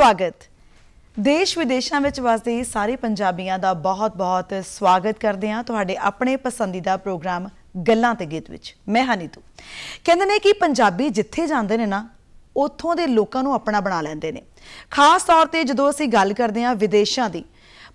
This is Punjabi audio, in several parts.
ਸਵਾਗਤ ਦੇਸ਼ ਵਿਦੇਸ਼ਾਂ ਵਿੱਚ ਵਸਦੇ ਸਾਰੇ ਪੰਜਾਬੀਆਂ ਦਾ ਬਹੁਤ-ਬਹੁਤ ਸਵਾਗਤ ਕਰਦੇ ਹਾਂ ਤੁਹਾਡੇ ਆਪਣੇ ਪਸੰਦੀਦਾ ਪ੍ਰੋਗਰਾਮ ਗੱਲਾਂ ਤੇ ਗੀਤ ਵਿੱਚ ਮੈਂ ਹਨੀਤੂ ਕਹਿੰਦੇ ਨੇ ਕਿ ਪੰਜਾਬੀ ਜਿੱਥੇ ਜਾਂਦੇ ਨੇ ਨਾ ਉੱਥੋਂ ਦੇ ਲੋਕਾਂ ਨੂੰ ਆਪਣਾ ਬਣਾ ਲੈਂਦੇ ਨੇ ਖਾਸ ਤੌਰ ਤੇ ਜਦੋਂ ਅਸੀਂ ਗੱਲ ਕਰਦੇ ਹਾਂ ਵਿਦੇਸ਼ਾਂ ਦੀ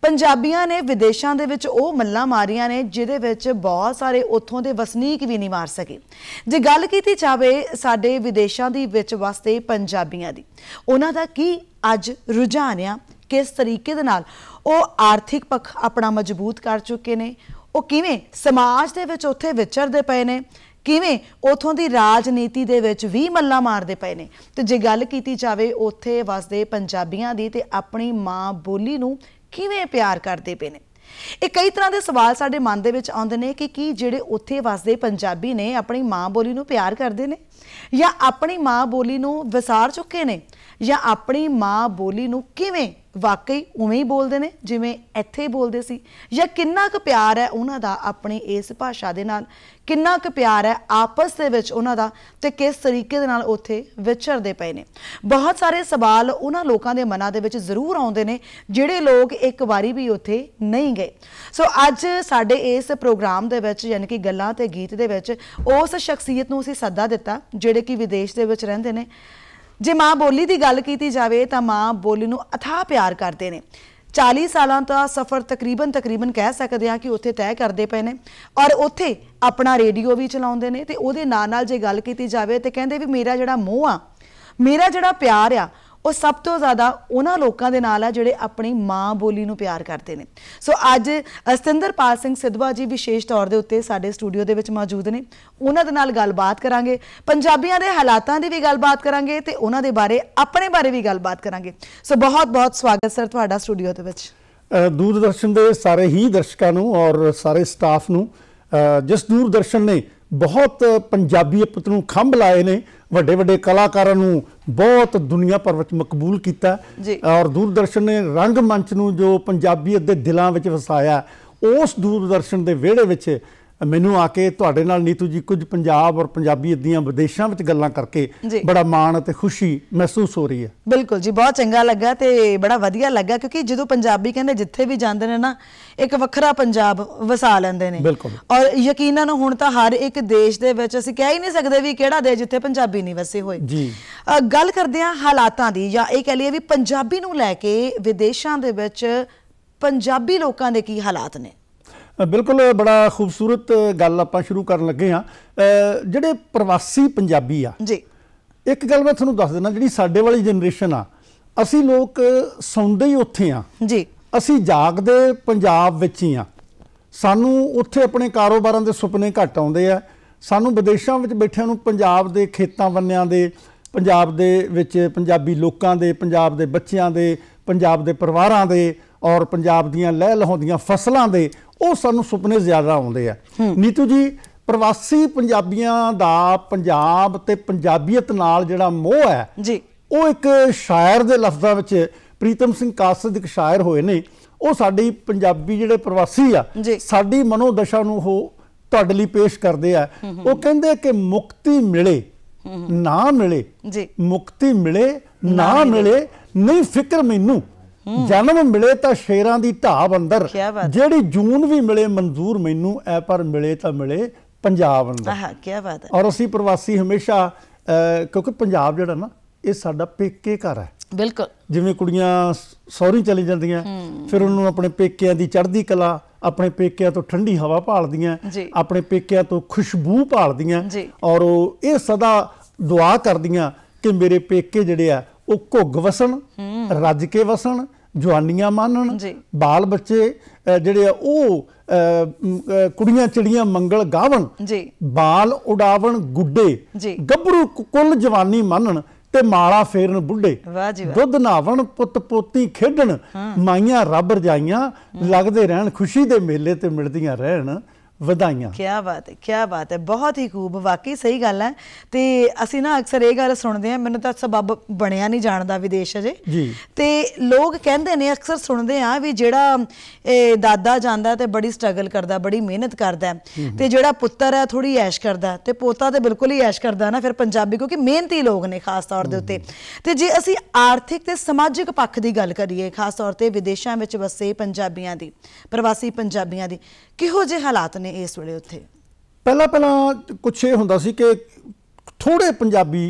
ਪੰਜਾਬੀਆਂ ਨੇ ਵਿਦੇਸ਼ਾਂ ਦੇ ਵਿੱਚ ਉਹ ਮੱਲਾਂ ਮਾਰੀਆਂ ਨੇ ਜਿਹਦੇ ਵਿੱਚ ਬਹੁਤ ਸਾਰੇ ਉੱਥੋਂ ਦੇ ਵਸਨੀਕ ਵੀ ਨਹੀਂ ਮਾਰ ਸਕੇ ਜੇ ਗੱਲ ਕੀਤੀ ਜਾਵੇ ਸਾਡੇ ਵਿਦੇਸ਼ਾਂ ਦੀ ਵਿੱਚ ਵਸਦੇ ਪੰਜਾਬੀਆਂ ਦੀ ਉਹਨਾਂ ਦਾ ਕੀ ਅੱਜ ਰੁਝਾਨਿਆ ਕਿਸ ਤਰੀਕੇ ਦੇ ਨਾਲ ਉਹ ਆਰਥਿਕ ਪੱਖ ਆਪਣਾ ਮਜ਼ਬੂਤ ਕਰ ਚੁੱਕੇ ਨੇ ਉਹ ਕਿਵੇਂ ਸਮਾਜ ਦੇ ਵਿੱਚ ਉੱਥੇ ਵਿਚਰਦੇ ਪਏ ਨੇ ਕਿਵੇਂ ਉਥੋਂ ਦੀ ਰਾਜਨੀਤੀ ਦੇ ਵਿੱਚ ਵੀ ਮੱਲਾ ਮਾਰਦੇ ਪਏ ਨੇ ਤੇ ਜੇ ਗੱਲ ਕੀਤੀ ਜਾਵੇ ਉਥੇ ਵਸਦੇ ਪੰਜਾਬੀਆਂ ਦੀ ਤੇ ਆਪਣੀ ਮਾਂ ਬੋਲੀ ਨੂੰ ਕਿਵੇਂ ਪਿਆਰ ਕਰਦੇ ਪਏ ਨੇ ਇਹ ਕਈ ਤਰ੍ਹਾਂ ਦੇ ਸਵਾਲ ਸਾਡੇ ਮਨ ਦੇ ਵਿੱਚ ਆਉਂਦੇ ਨੇ ਕਿ ਕੀ ਜਿਹੜੇ ਉੱਥੇ ਵਸਦੇ ਪੰਜਾਬੀ ਨੇ ਆਪਣੀ ਮਾਂ ਬੋਲੀ ਨੂੰ ਪਿਆਰ ਕਰਦੇ ਨੇ ਜਾਂ ਆਪਣੀ ਮਾਂ ਬੋਲੀ ਨੂੰ ਵਿਸਾਰ ਚੁੱਕੇ ਨੇ ਜਾਂ ਆਪਣੀ ਮਾਂ ਬੋਲੀ ਨੂੰ ਕਿਵੇਂ ਵਾਕਈ ਉਵੇਂ ਹੀ ਬੋਲਦੇ ਨੇ ਜਿਵੇਂ ਇੱਥੇ ਬੋਲਦੇ ਸੀ ਜਾਂ ਕਿੰਨਾ ਕੁ ਪਿਆਰ ਹੈ ਉਹਨਾਂ ਦਾ ਆਪਣੀ ਇਸ ਭਾਸ਼ਾ ਦੇ ਨਾਲ ਕਿੰਨਾ ਕੁ ਪਿਆਰ ਹੈ ਆਪਸ ਦੇ ਵਿੱਚ ਉਹਨਾਂ ਦਾ ਤੇ ਕਿਸ ਤਰੀਕੇ ਦੇ ਨਾਲ ਉੱਥੇ ਵਿਚਰਦੇ ਪਏ ਨੇ ਬਹੁਤ ਸਾਰੇ ਸਵਾਲ ਉਹਨਾਂ ਲੋਕਾਂ ਦੇ ਮਨਾਂ ਦੇ ਵਿੱਚ ਜ਼ਰੂਰ ਆਉਂਦੇ ਨੇ ਜਿਹੜੇ ਲੋਕ ਇੱਕ ਵਾਰੀ ਵੀ ਉੱਥੇ ਨਹੀਂ ਗਏ ਸੋ ਅੱਜ ਸਾਡੇ ਇਸ ਪ੍ਰੋਗਰਾਮ ਦੇ ਵਿੱਚ ਯਾਨੀ ਕਿ ਗੱਲਾਂ ਤੇ ਗੀਤ ਦੇ ਵਿੱਚ ਉਸ ਸ਼ਖਸੀਅਤ ਨੂੰ ਅਸੀਂ ਸੱਦਾ ਦਿੱਤਾ ਜਿਹੜੇ ਕਿ ਵਿਦੇਸ਼ ਦੇ ਵਿੱਚ ਰਹਿੰਦੇ ਨੇ ਜੇ ਮਾਂ ਬੋਲੀ ਦੀ ਗੱਲ ਕੀਤੀ ਜਾਵੇ ਤਾਂ ਮਾਂ ਬੋਲੀ ਨੂੰ ਅਥਾ ਪਿਆਰ ਕਰਦੇ ਨੇ 40 ਸਾਲਾਂ ਦਾ ਸਫ਼ਰ ਤਕਰੀਬਨ ਤਕਰੀਬਨ ਕਹਿ ਸਕਦੇ ਆ ਕਿ ਉੱਥੇ ਤੈਅ ਕਰਦੇ ਪਏ ਨੇ ਔਰ ਉੱਥੇ ਆਪਣਾ ਰੇਡੀਓ ਵੀ ਚਲਾਉਂਦੇ ਨੇ ਤੇ ਉਹਦੇ ਨਾਲ ਨਾਲ ਜੇ ਗੱਲ ਕੀਤੀ ਜਾਵੇ ਤੇ ਕਹਿੰਦੇ ਵੀ ਮੇਰਾ ਜਿਹੜਾ ਮੋਹ ਆ ਮੇਰਾ ਜਿਹੜਾ ਪਿਆਰ ਆ ਉਹ ਸਭ ਤੋਂ ਜ਼ਿਆਦਾ ਉਹਨਾਂ ਲੋਕਾਂ ਦੇ ਨਾਲ ਆ ਜਿਹੜੇ ਆਪਣੀ ਮਾਂ ਬੋਲੀ ਨੂੰ ਪਿਆਰ ਕਰਦੇ ਨੇ ਸੋ ਅੱਜ ਅਸਤਿੰਦਰਪਾਲ ਸਿੰਘ ਸਿੱਧਵਾ ਜੀ ਵਿਸ਼ੇਸ਼ ਤੌਰ ਦੇ ਉੱਤੇ ਸਾਡੇ ਸਟੂਡੀਓ ਦੇ ਵਿੱਚ ਮੌਜੂਦ ਨੇ ਉਹਨਾਂ ਦੇ ਨਾਲ ਗੱਲਬਾਤ ਕਰਾਂਗੇ ਪੰਜਾਬੀਆਂ ਦੇ ਹਾਲਾਤਾਂ ਦੀ ਵੀ ਗੱਲਬਾਤ ਕਰਾਂਗੇ ਤੇ ਉਹਨਾਂ ਦੇ ਬਾਰੇ ਆਪਣੇ ਬਾਰੇ ਵੀ ਗੱਲਬਾਤ ਕਰਾਂਗੇ ਸੋ ਬਹੁਤ ਬਹੁਤ ਸਵਾਗਤ ਸਰ ਤੁਹਾਡਾ ਸਟੂਡੀਓ ਦੇ ਵਿੱਚ ਦੂਰਦਰਸ਼ਨ ਦੇ ਸਾਰੇ ਹੀ ਦਰਸ਼ਕਾਂ ਨੂੰ ਔਰ ਸਾਰੇ ਸਟਾਫ ਨੂੰ ਜਿਸ ਦੂਰਦਰਸ਼ਨ ਨੇ ਬਹੁਤ ਪੰਜਾਬੀ ਪੰਜਾਬੀਅਤ ਨੂੰ ਖੰਭ ਲਾਏ ਨੇ ਵੱਡੇ ਵੱਡੇ ਕਲਾਕਾਰਾਂ ਨੂੰ ਬਹੁਤ ਦੁਨੀਆ ਭਰ ਵਿੱਚ ਮਕਬੂਲ ਕੀਤਾ ਔਰ ਦੂਰਦਰਸ਼ਨ ਨੇ ਰੰਗ ਮੰਚ ਨੂੰ ਜੋ ਪੰਜਾਬੀਅਤ ਦੇ ਦਿਲਾਂ ਵਿੱਚ ਵਸਾਇਆ ਉਸ ਦੂਰਦਰਸ਼ਨ ਦੇ ਵਿਹੜੇ ਵਿੱਚ ਮੈਨੂੰ ਆ ਕੇ ਤੁਹਾਡੇ ਨਾਲ ਨੀਤੂ ਜੀ ਕੁਝ ਪੰਜਾਬ ਔਰ ਪੰਜਾਬੀ ਦੀਆਂ ਵਿਦੇਸ਼ਾਂ ਵਿੱਚ ਗੱਲਾਂ ਕਰਕੇ ਬੜਾ ਮਾਣ ਅਤੇ ਖੁਸ਼ੀ ਮਹਿਸੂਸ ਹੋ ਰਹੀ ਹੈ ਬਿਲਕੁਲ ਜੀ ਬਹੁਤ ਚੰਗਾ ਲੱਗਾ ਤੇ ਬੜਾ ਵਧੀਆ ਲੱਗਾ ਕਿਉਂਕਿ ਜਦੋਂ ਪੰਜਾਬੀ ਕਹਿੰਦੇ ਜਿੱਥੇ ਵੀ ਜਾਂਦੇ ਨੇ ਨਾ ਇੱਕ ਵੱਖਰਾ ਪੰਜਾਬ ਵਸਾ ਲੈਂਦੇ ਨੇ ਔਰ ਯਕੀਨਨ ਹੁਣ ਤਾਂ ਹਰ ਇੱਕ ਦੇਸ਼ ਦੇ ਵਿੱਚ ਅਸੀਂ ਕਹਿ ਹੀ ਨਹੀਂ ਸਕਦੇ ਵੀ ਕਿਹੜਾ ਦੇਸ਼ ਜਿੱਥੇ ਪੰਜਾਬੀ ਨਹੀਂ ਵਸੇ ਹੋਏ ਜੀ ਗੱਲ ਕਰਦੇ ਹਾਂ ਹਾਲਾਤਾਂ ਦੀ ਜਾਂ ਇਹ ਕਹ ਲਈਏ ਵੀ ਪੰਜਾਬੀ ਨੂੰ ਲੈ ਕੇ ਵਿਦੇਸ਼ਾਂ ਦੇ ਵਿੱਚ ਪੰਜਾਬੀ ਲੋਕਾਂ ਦੇ ਕੀ ਹਾਲਾਤ ਨੇ ਬਿਲਕੁਲ ਬੜਾ ਖੂਬਸੂਰਤ ਗੱਲ ਆਪਾਂ ਸ਼ੁਰੂ ਕਰਨ ਲੱਗੇ ਆ ਜਿਹੜੇ ਪ੍ਰਵਾਸੀ ਪੰਜਾਬੀ ਆ ਜੀ ਇੱਕ ਗੱਲ ਮੈਂ ਤੁਹਾਨੂੰ ਦੱਸ ਦਿੰਦਾ ਜਿਹੜੀ ਸਾਡੇ ਵਾਲੀ ਜਨਰੇਸ਼ਨ ਆ ਅਸੀਂ ਲੋਕ ਸੌਂਦੇ ਹੀ ਉੱਥੇ ਆ ਜੀ ਅਸੀਂ ਜਾਗਦੇ ਪੰਜਾਬ ਵਿੱਚ ਹੀ ਆ ਸਾਨੂੰ ਉੱਥੇ ਆਪਣੇ ਕਾਰੋਬਾਰਾਂ ਦੇ ਸੁਪਨੇ ਘਟ ਆਉਂਦੇ ਆ ਸਾਨੂੰ ਵਿਦੇਸ਼ਾਂ ਵਿੱਚ ਬੈਠਿਆਂ ਨੂੰ ਪੰਜਾਬ ਦੇ ਖੇਤਾਂ ਬੰਨਿਆਂ ਦੇ ਪੰਜਾਬ ਦੇ ਵਿੱਚ ਪੰਜਾਬੀ ਲੋਕਾਂ ਦੇ ਪੰਜਾਬ ਦੇ ਬੱਚਿਆਂ ਦੇ ਪੰਜਾਬ ਦੇ ਪਰਿਵਾਰਾਂ ਦੇ ਔਰ ਪੰਜਾਬ ਦੀਆਂ ਲਹਿ ਲਹਾਉਂਦੀਆਂ ਫਸਲਾਂ ਦੇ ਉਹ ਸਾਨੂੰ ਸੁਪਨੇ ਜ਼ਿਆਦਾ ਆਉਂਦੇ ਆ ਨੀਤੂ ਜੀ ਪ੍ਰਵਾਸੀ ਪੰਜਾਬੀਆਂ ਦਾ ਪੰਜਾਬ ਤੇ ਪੰਜਾਬੀਅਤ ਨਾਲ ਜਿਹੜਾ ਮੋਹ ਹੈ ਜੀ ਉਹ ਇੱਕ ਸ਼ਾਇਰ ਦੇ ਲਫ਼ਜ਼ਾਂ ਵਿੱਚ ਪ੍ਰੀਤਮ ਸਿੰਘ ਕਾਸਦ ਇੱਕ ਸ਼ਾਇਰ ਹੋਏ ਨੇ ਉਹ ਸਾਡੀ ਪੰਜਾਬੀ ਜਿਹੜੇ ਪ੍ਰਵਾਸੀ ਆ ਸਾਡੀ ਮਨੋਦਸ਼ਾ ਨੂੰ ਉਹ ਤੁਹਾਡੇ ਲਈ ਪੇਸ਼ ਕਰਦੇ ਆ ਉਹ ਕਹਿੰਦੇ ਕਿ ਮੁਕਤੀ ਮਿਲੇ ਨਾ ਮਿਲੇ ਜੀ ਮੁਕਤੀ ਮਿਲੇ ਨਾ ਮਿਲੇ ਨਹੀਂ ਫਿਕਰ ਮੈਨੂੰ ਜਨਮ ਮਿਲੇ ਤਾਂ ਸ਼ੇਰਾਂ ਦੀ ਢਾਬ ਅੰਦਰ ਜਿਹੜੀ ਜੂਨ ਵੀ ਮਿਲੇ ਮਨਜ਼ੂਰ ਮੈਨੂੰ ਐ ਪਰ ਮਿਲੇ ਤਾਂ ਮਿਲੇ ਪੰਜਾਬ ਅੰਦਰ ਆਹ ਕੀ ਬਾਤ ਹੈ ਔਰ ਅਸੀਂ ਪ੍ਰਵਾਸੀ ਹਮੇਸ਼ਾ ਕਿਉਂਕਿ ਪੰਜਾਬ ਜਿਹੜਾ ਨਾ ਇਹ ਸਾਡਾ ਪੇਕੇ ਘਰ ਹੈ ਬਿਲਕੁਲ ਜਿਵੇਂ ਕੁੜੀਆਂ ਸੌਰੀ ਚਲੀ ਜਾਂਦੀਆਂ ਫਿਰ ਉਹਨੂੰ ਆਪਣੇ ਪੇਕਿਆਂ ਦੀ ਚੜ੍ਹਦੀ ਕਲਾ ਆਪਣੇ ਪੇਕਿਆਂ ਤੋਂ ਠੰਡੀ ਹਵਾ ਭਾਲਦੀਆਂ ਆਪਣੇ ਪੇਕਿਆਂ ਤੋਂ ਖੁਸ਼ਬੂ ਭਾਲਦੀਆਂ ਔਰ ਉਹ ਇਹ ਸਦਾ ਦੁਆ ਕਰਦੀਆਂ ਕਿ ਮੇਰੇ ਪੇਕੇ ਜਿਹੜੇ ਆ ਉਹ ਘੁੱਗ ਵਸਣ ਰੱਜ ਕੇ ਵਸਣ ਜਵਾਨੀਆਂ ਮਾਨਣ ਬਾਲ ਬੱਚੇ ਜਿਹੜੇ ਆ ਉਹ ਕੁੜੀਆਂ ਚਿੜੀਆਂ ਮੰਗਲ ਗਾਵਣ ਬਾਲ ਉਡਾਵਣ ਗੁੱਡੇ ਗੱਭਰੂ ਕੁੱਲ ਜਵਾਨੀ ਮੰਨਣ ਤੇ ਮਾਲਾ ਫੇਰਨ ਬੁੱਢੇ ਦੁੱਧ ਨਾਵਣ ਪੁੱਤ ਪੋਤੀ ਖੇਡਣ ਮਾਈਆਂ ਰੱਬ ਰਜਾਈਆਂ ਲੱਗਦੇ ਰਹਿਣ ਖੁਸ਼ੀ ਦੇ ਮੇਲੇ ਤੇ ਮਿਲਦੀਆਂ ਰਹਿਣ ਵਧਾਈਆਂ ਕੀ ਬਾਤ ਹੈ ਕੀ ਬਾਤ ਹੈ ਬਹੁਤ ਹੀ ਖੂਬ ਵਾਕਈ ਸਹੀ ਗੱਲ ਹੈ ਤੇ ਅਸੀਂ ਨਾ ਅਕਸਰ ਇਹ ਗੱਲ ਸੁਣਦੇ ਆ ਮੈਨੂੰ ਤਾਂ ਸਬਬ ਬਣਿਆ ਨਹੀਂ ਜਾਣਦਾ ਵਿਦੇਸ਼ ਅਜੇ ਜੀ ਤੇ ਲੋਕ ਕਹਿੰਦੇ ਨੇ ਅਕਸਰ ਸੁਣਦੇ ਆ ਵੀ ਜਿਹੜਾ ਦਾਦਾ ਜਾਂਦਾ ਤੇ ਬੜੀ ਸਟਰਗਲ ਕਰਦਾ ਬੜੀ ਮਿਹਨਤ ਕਰਦਾ ਤੇ ਜਿਹੜਾ ਪੁੱਤਰ ਹੈ ਥੋੜੀ ਐਸ਼ ਕਰਦਾ ਤੇ ਪੋਤਾ ਤੇ ਬਿਲਕੁਲ ਹੀ ਐਸ਼ ਕਰਦਾ ਨਾ ਫਿਰ ਪੰਜਾਬੀ ਕਿਉਂਕਿ ਮਿਹਨਤੀ ਲੋਕ ਨੇ ਖਾਸ ਤੌਰ ਦੇ ਉੱਤੇ ਤੇ ਜੇ ਅਸੀਂ ਆਰਥਿਕ ਤੇ ਸਮਾਜਿਕ ਪੱਖ ਦੀ ਗੱਲ ਕਰੀਏ ਖਾਸ ਤੌਰ ਤੇ ਵਿਦੇਸ਼ਾਂ ਵਿੱਚ ਵਸੇ ਪੰਜਾਬੀਆਂ ਦੀ ਪ੍ਰਵਾਸੀ ਪੰਜਾਬੀਆਂ ਦੀ ਕਿਹੋ ਜਿਹੇ ਹਾਲਾਤ ਨੇ ਇਸ ਵੇਲੇ ਉੱਥੇ ਪਹਿਲਾਂ ਪਹਿਲਾਂ ਕੁਛ ਇਹ ਹੁੰਦਾ ਸੀ ਕਿ ਥੋੜੇ ਪੰਜਾਬੀ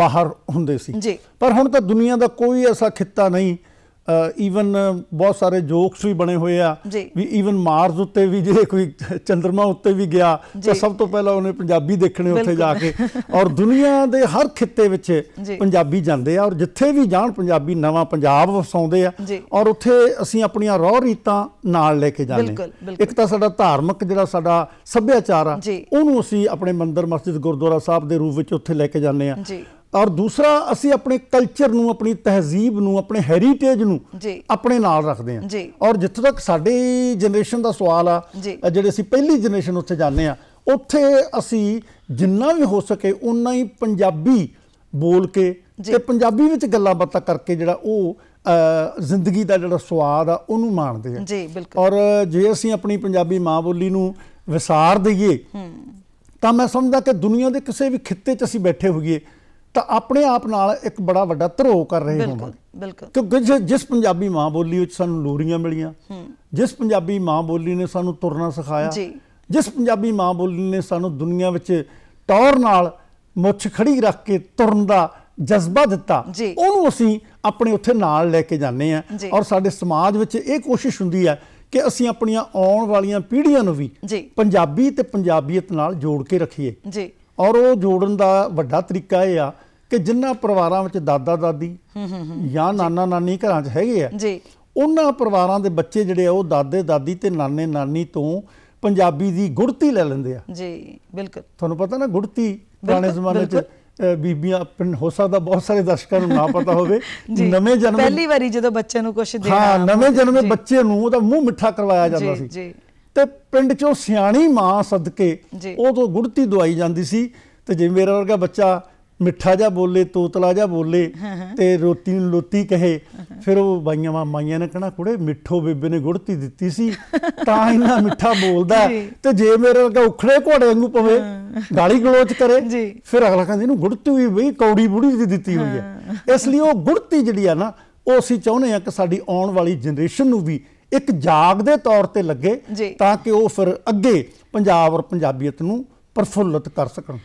ਬਾਹਰ ਹੁੰਦੇ ਸੀ ਪਰ ਹੁਣ ਤਾਂ ਦੁਨੀਆ ਦਾ ਕੋਈ ਐਸਾ ਖਿੱਤਾ ਨਹੀਂ ਈਵਨ ਬਹੁਤ ਸਾਰੇ ਜੋਕਸ ਵੀ ਬਣੇ ਹੋਏ ਆ ਵੀ ਈਵਨ ਮਾਰਸ ਉੱਤੇ ਵੀ ਜੇ ਕੋਈ ਚੰ드ਰਮਾ ਉੱਤੇ ਵੀ ਗਿਆ ਤਾਂ ਸਭ ਤੋਂ ਪਹਿਲਾਂ ਉਹਨੇ ਪੰਜਾਬੀ ਦੇਖਣੇ ਉੱਥੇ ਜਾ ਕੇ ਔਰ ਦੁਨੀਆ ਦੇ ਹਰ ਖਿੱਤੇ ਵਿੱਚ ਪੰਜਾਬੀ ਜਾਂਦੇ ਆ ਔਰ ਜਿੱਥੇ ਵੀ ਜਾਣ ਪੰਜਾਬੀ ਨਵਾਂ ਪੰਜਾਬ ਵਸਾਉਂਦੇ ਆ ਔਰ ਉੱਥੇ ਅਸੀਂ ਆਪਣੀਆਂ ਰੌ ਰੀਤਾਂ ਨਾਲ ਲੈ ਕੇ ਜਾਂਦੇ ਇੱਕ ਤਾਂ ਸਾਡਾ ਧਾਰਮਿਕ ਜਿਹੜਾ ਸਾਡਾ ਸੱਭਿਆਚਾਰ ਆ ਉਹਨੂੰ ਅਸੀਂ ਆਪਣੇ ਮੰਦਰ ਮਸਜਿਦ ਗੁਰਦੁਆਰਾ ਸਾਹਿਬ ਦੇ ਰੂਪ ਵਿੱਚ ਉੱਥੇ ਲੈ ਕੇ ਜਾਂਦੇ ਆ ਔਰ ਦੂਸਰਾ ਅਸੀਂ ਆਪਣੇ ਕਲਚਰ ਨੂੰ ਆਪਣੀ ਤਹਿਜ਼ੀਬ ਨੂੰ ਆਪਣੇ ਹੈਰੀਟੇਜ ਨੂੰ ਆਪਣੇ ਨਾਲ ਰੱਖਦੇ ਹਾਂ ਔਰ ਜਿੱਥੇ ਤੱਕ ਸਾਡੇ ਜਨਰੇਸ਼ਨ ਦਾ ਸਵਾਲ ਆ ਜਿਹੜੇ ਅਸੀਂ ਪਹਿਲੀ ਜਨਰੇਸ਼ਨ ਉੱਥੇ ਜਾਂਦੇ ਆ ਉੱਥੇ ਅਸੀਂ ਜਿੰਨਾ ਵੀ ਹੋ ਸਕੇ ਉਨਾ ਹੀ ਪੰਜਾਬੀ ਬੋਲ ਕੇ ਤੇ ਪੰਜਾਬੀ ਵਿੱਚ ਗੱਲਾਂ ਬਾਤਾਂ ਕਰਕੇ ਜਿਹੜਾ ਉਹ ਜ਼ਿੰਦਗੀ ਦਾ ਜਿਹੜਾ ਸਵਾਦ ਆ ਉਹਨੂੰ ਮਾਣਦੇ ਆ ਜੀ ਬਿਲਕੁਲ ਔਰ ਜੇ ਅਸੀਂ ਆਪਣੀ ਪੰਜਾਬੀ ਮਾਂ ਬੋਲੀ ਨੂੰ ਵਿਸਾਰ ਦਈਏ ਤਾਂ ਮੈਂ ਸਮਝਦਾ ਕਿ ਦੁਨੀਆ ਦੇ ਕਿਸੇ ਵੀ ਖਿੱਤੇ 'ਚ ਅਸੀਂ ਬੈਠੇ ਹੋਈਏ ਤਾਂ ਆਪਣੇ ਆਪ ਨਾਲ ਇੱਕ ਬੜਾ ਵੱਡਾ ਧਰੋਹ ਕਰ ਰਹੇ ਹੋਵਾਂਗੇ ਬਿਲਕੁਲ ਕਿਉਂਕਿ ਜਿਸ ਪੰਜਾਬੀ ਮਾਂ ਬੋਲੀ ਵਿੱਚ ਸਾਨੂੰ ਲੋਰੀਆਂ ਮਿਲੀਆਂ ਜਿਸ ਪੰਜਾਬੀ ਮਾਂ ਬੋਲੀ ਨੇ ਸਾਨੂੰ ਤੁਰਨਾ ਸਿਖਾਇਆ ਜਿਸ ਪੰਜਾਬੀ ਮਾਂ ਬੋਲੀ ਨੇ ਸਾਨੂੰ ਦੁਨੀਆ ਵਿੱਚ ਟੌਰ ਨਾਲ ਮੁੱਛ ਖੜੀ ਰੱਖ ਕੇ ਤੁਰਨ ਦਾ ਜਜ਼ਬਾ ਦਿੱਤਾ ਉਹਨੂੰ ਅਸੀਂ ਆਪਣੇ ਉੱਥੇ ਨਾਲ ਲੈ ਕੇ ਜਾਂਦੇ ਆ ਔਰ ਸਾਡੇ ਸਮਾਜ ਵਿੱਚ ਇਹ ਕੋਸ਼ਿਸ਼ ਹੁੰਦੀ ਹੈ ਕਿ ਅਸੀਂ ਆਪਣੀਆਂ ਆਉਣ ਵਾਲੀਆਂ ਪੀੜ੍ਹੀਆਂ ਨੂੰ ਵੀ ਪੰਜਾਬੀ ਤੇ ਪੰਜਾਬੀਅਤ ਨਾਲ ਜੋੜ ਕੇ ਰੱਖੀਏ ਜੀ ਔਰ ਉਹ ਜੋੜਨ ਦਾ ਵੱਡਾ ਤਰੀਕਾ ਇਹ ਆ ਕਿ ਜਿੰਨਾ ਪਰਿਵਾਰਾਂ ਵਿੱਚ ਦਾਦਾ ਦਾਦੀ ਜਾਂ ਨਾਨਾ ਨਾਨੀ ਘਰਾਂ 'ਚ ਹੈਗੇ ਆ ਜੀ ਉਹਨਾਂ ਪਰਿਵਾਰਾਂ ਦੇ ਬੱਚੇ ਜਿਹੜੇ ਆ ਉਹ ਦਾਦੇ ਦਾਦੀ ਤੇ ਨਾਨੇ ਨਾਨੀ ਤੋਂ ਪੰਜਾਬੀ ਦੀ ਗੁੜਤੀ ਲੈ ਲੈਂਦੇ ਆ ਜੀ ਬਿਲਕੁਲ ਤੁਹਾਨੂੰ ਪਤਾ ਨਾ ਗੁੜਤੀ ਪੁਰਾਣੇ ਜ਼ਮਾਨੇ 'ਚ ਬੀਬੀਆਂ ਹੋ ਸਕਦਾ ਬਹੁਤ ਸਾਰੇ ਦਰਸ਼ਕਾਂ ਨੂੰ ਨਾ ਪਤਾ ਹੋਵੇ ਨਵੇਂ ਜਨਮ ਪਹਿਲੀ ਵਾਰੀ ਜਦੋਂ ਬੱਚੇ ਨੂੰ ਕੁਝ ਦੇਣਾ ਹਾਂ ਨਵੇਂ ਜਨਮੇ ਬੱਚੇ ਨੂੰ ਉਹਦਾ ਮੂੰਹ ਮਿੱਠਾ ਕਰਵਾਇਆ ਜਾਂਦਾ ਸੀ ਜੀ ਜੀ ਤੇ ਪਿੰਡ ਚੋਂ ਸਿਆਣੀ ਮਾਂ ਸਦਕੇ ਉਦੋਂ ਗੁੜਤੀ ਦਵਾਈ ਜਾਂਦੀ ਸੀ ਤੇ ਜੇ ਮੇਰਾ ਵਰਗਾ ਬੱਚਾ ਮਿੱਠਾ ਜਾ ਬੋਲੇ ਤੋਤਲਾ ਜਾ ਬੋਲੇ ਤੇ ਰੋਤੀ ਨੂੰ ਲੋਤੀ ਕਹੇ ਫਿਰ ਉਹ ਬਾਈਆਂ ਵਾਂ ਮਾਈਆਂ ਨੇ ਕਹਣਾ ਕੁੜੇ ਮਿੱਠੋ ਬੇਬੇ ਨੇ ਗੁੜਤੀ ਦਿੱਤੀ ਸੀ ਤਾਂ ਇੰਨਾ ਮਿੱਠਾ ਬੋਲਦਾ ਤੇ ਜੇ ਮੇਰੇ ਵਰਗਾ ਉਖੜੇ ਘੋੜੇ ਵਾਂਗੂ ਪਵੇ ਗਾਲੀ ਗਲੋਚ ਕਰੇ ਫਿਰ ਅਗਲਾ ਕਹਿੰਦੇ ਇਹਨੂੰ ਗੁੜਤੀ ਵੀ ਬਈ ਕੌੜੀ ਬੁੜੀ ਦੀ ਦਿੱਤੀ ਹੋਈ ਹੈ ਇਸ ਲਈ ਉਹ ਗੁੜਤੀ ਜਿਹੜੀ ਆ ਨਾ ਉਹ ਅਸੀਂ ਚਾਹੁੰਦੇ ਆ ਕਿ ਸਾਡੀ ਆਉਣ ਵਾਲੀ ਜਨਰੇਸ਼ਨ ਨੂੰ ਵੀ ਇੱਕ ਜਾਗ ਦੇ ਤੌਰ ਤੇ ਲੱਗੇ ਤਾਂ ਕਿ ਉਹ ਫਿਰ ਅੱਗੇ ਪੰਜਾਬ ਔਰ ਪੰਜਾਬੀਅਤ ਨੂੰ ਪਰਫੁੱਲਤ ਕਰ ਸਕਣ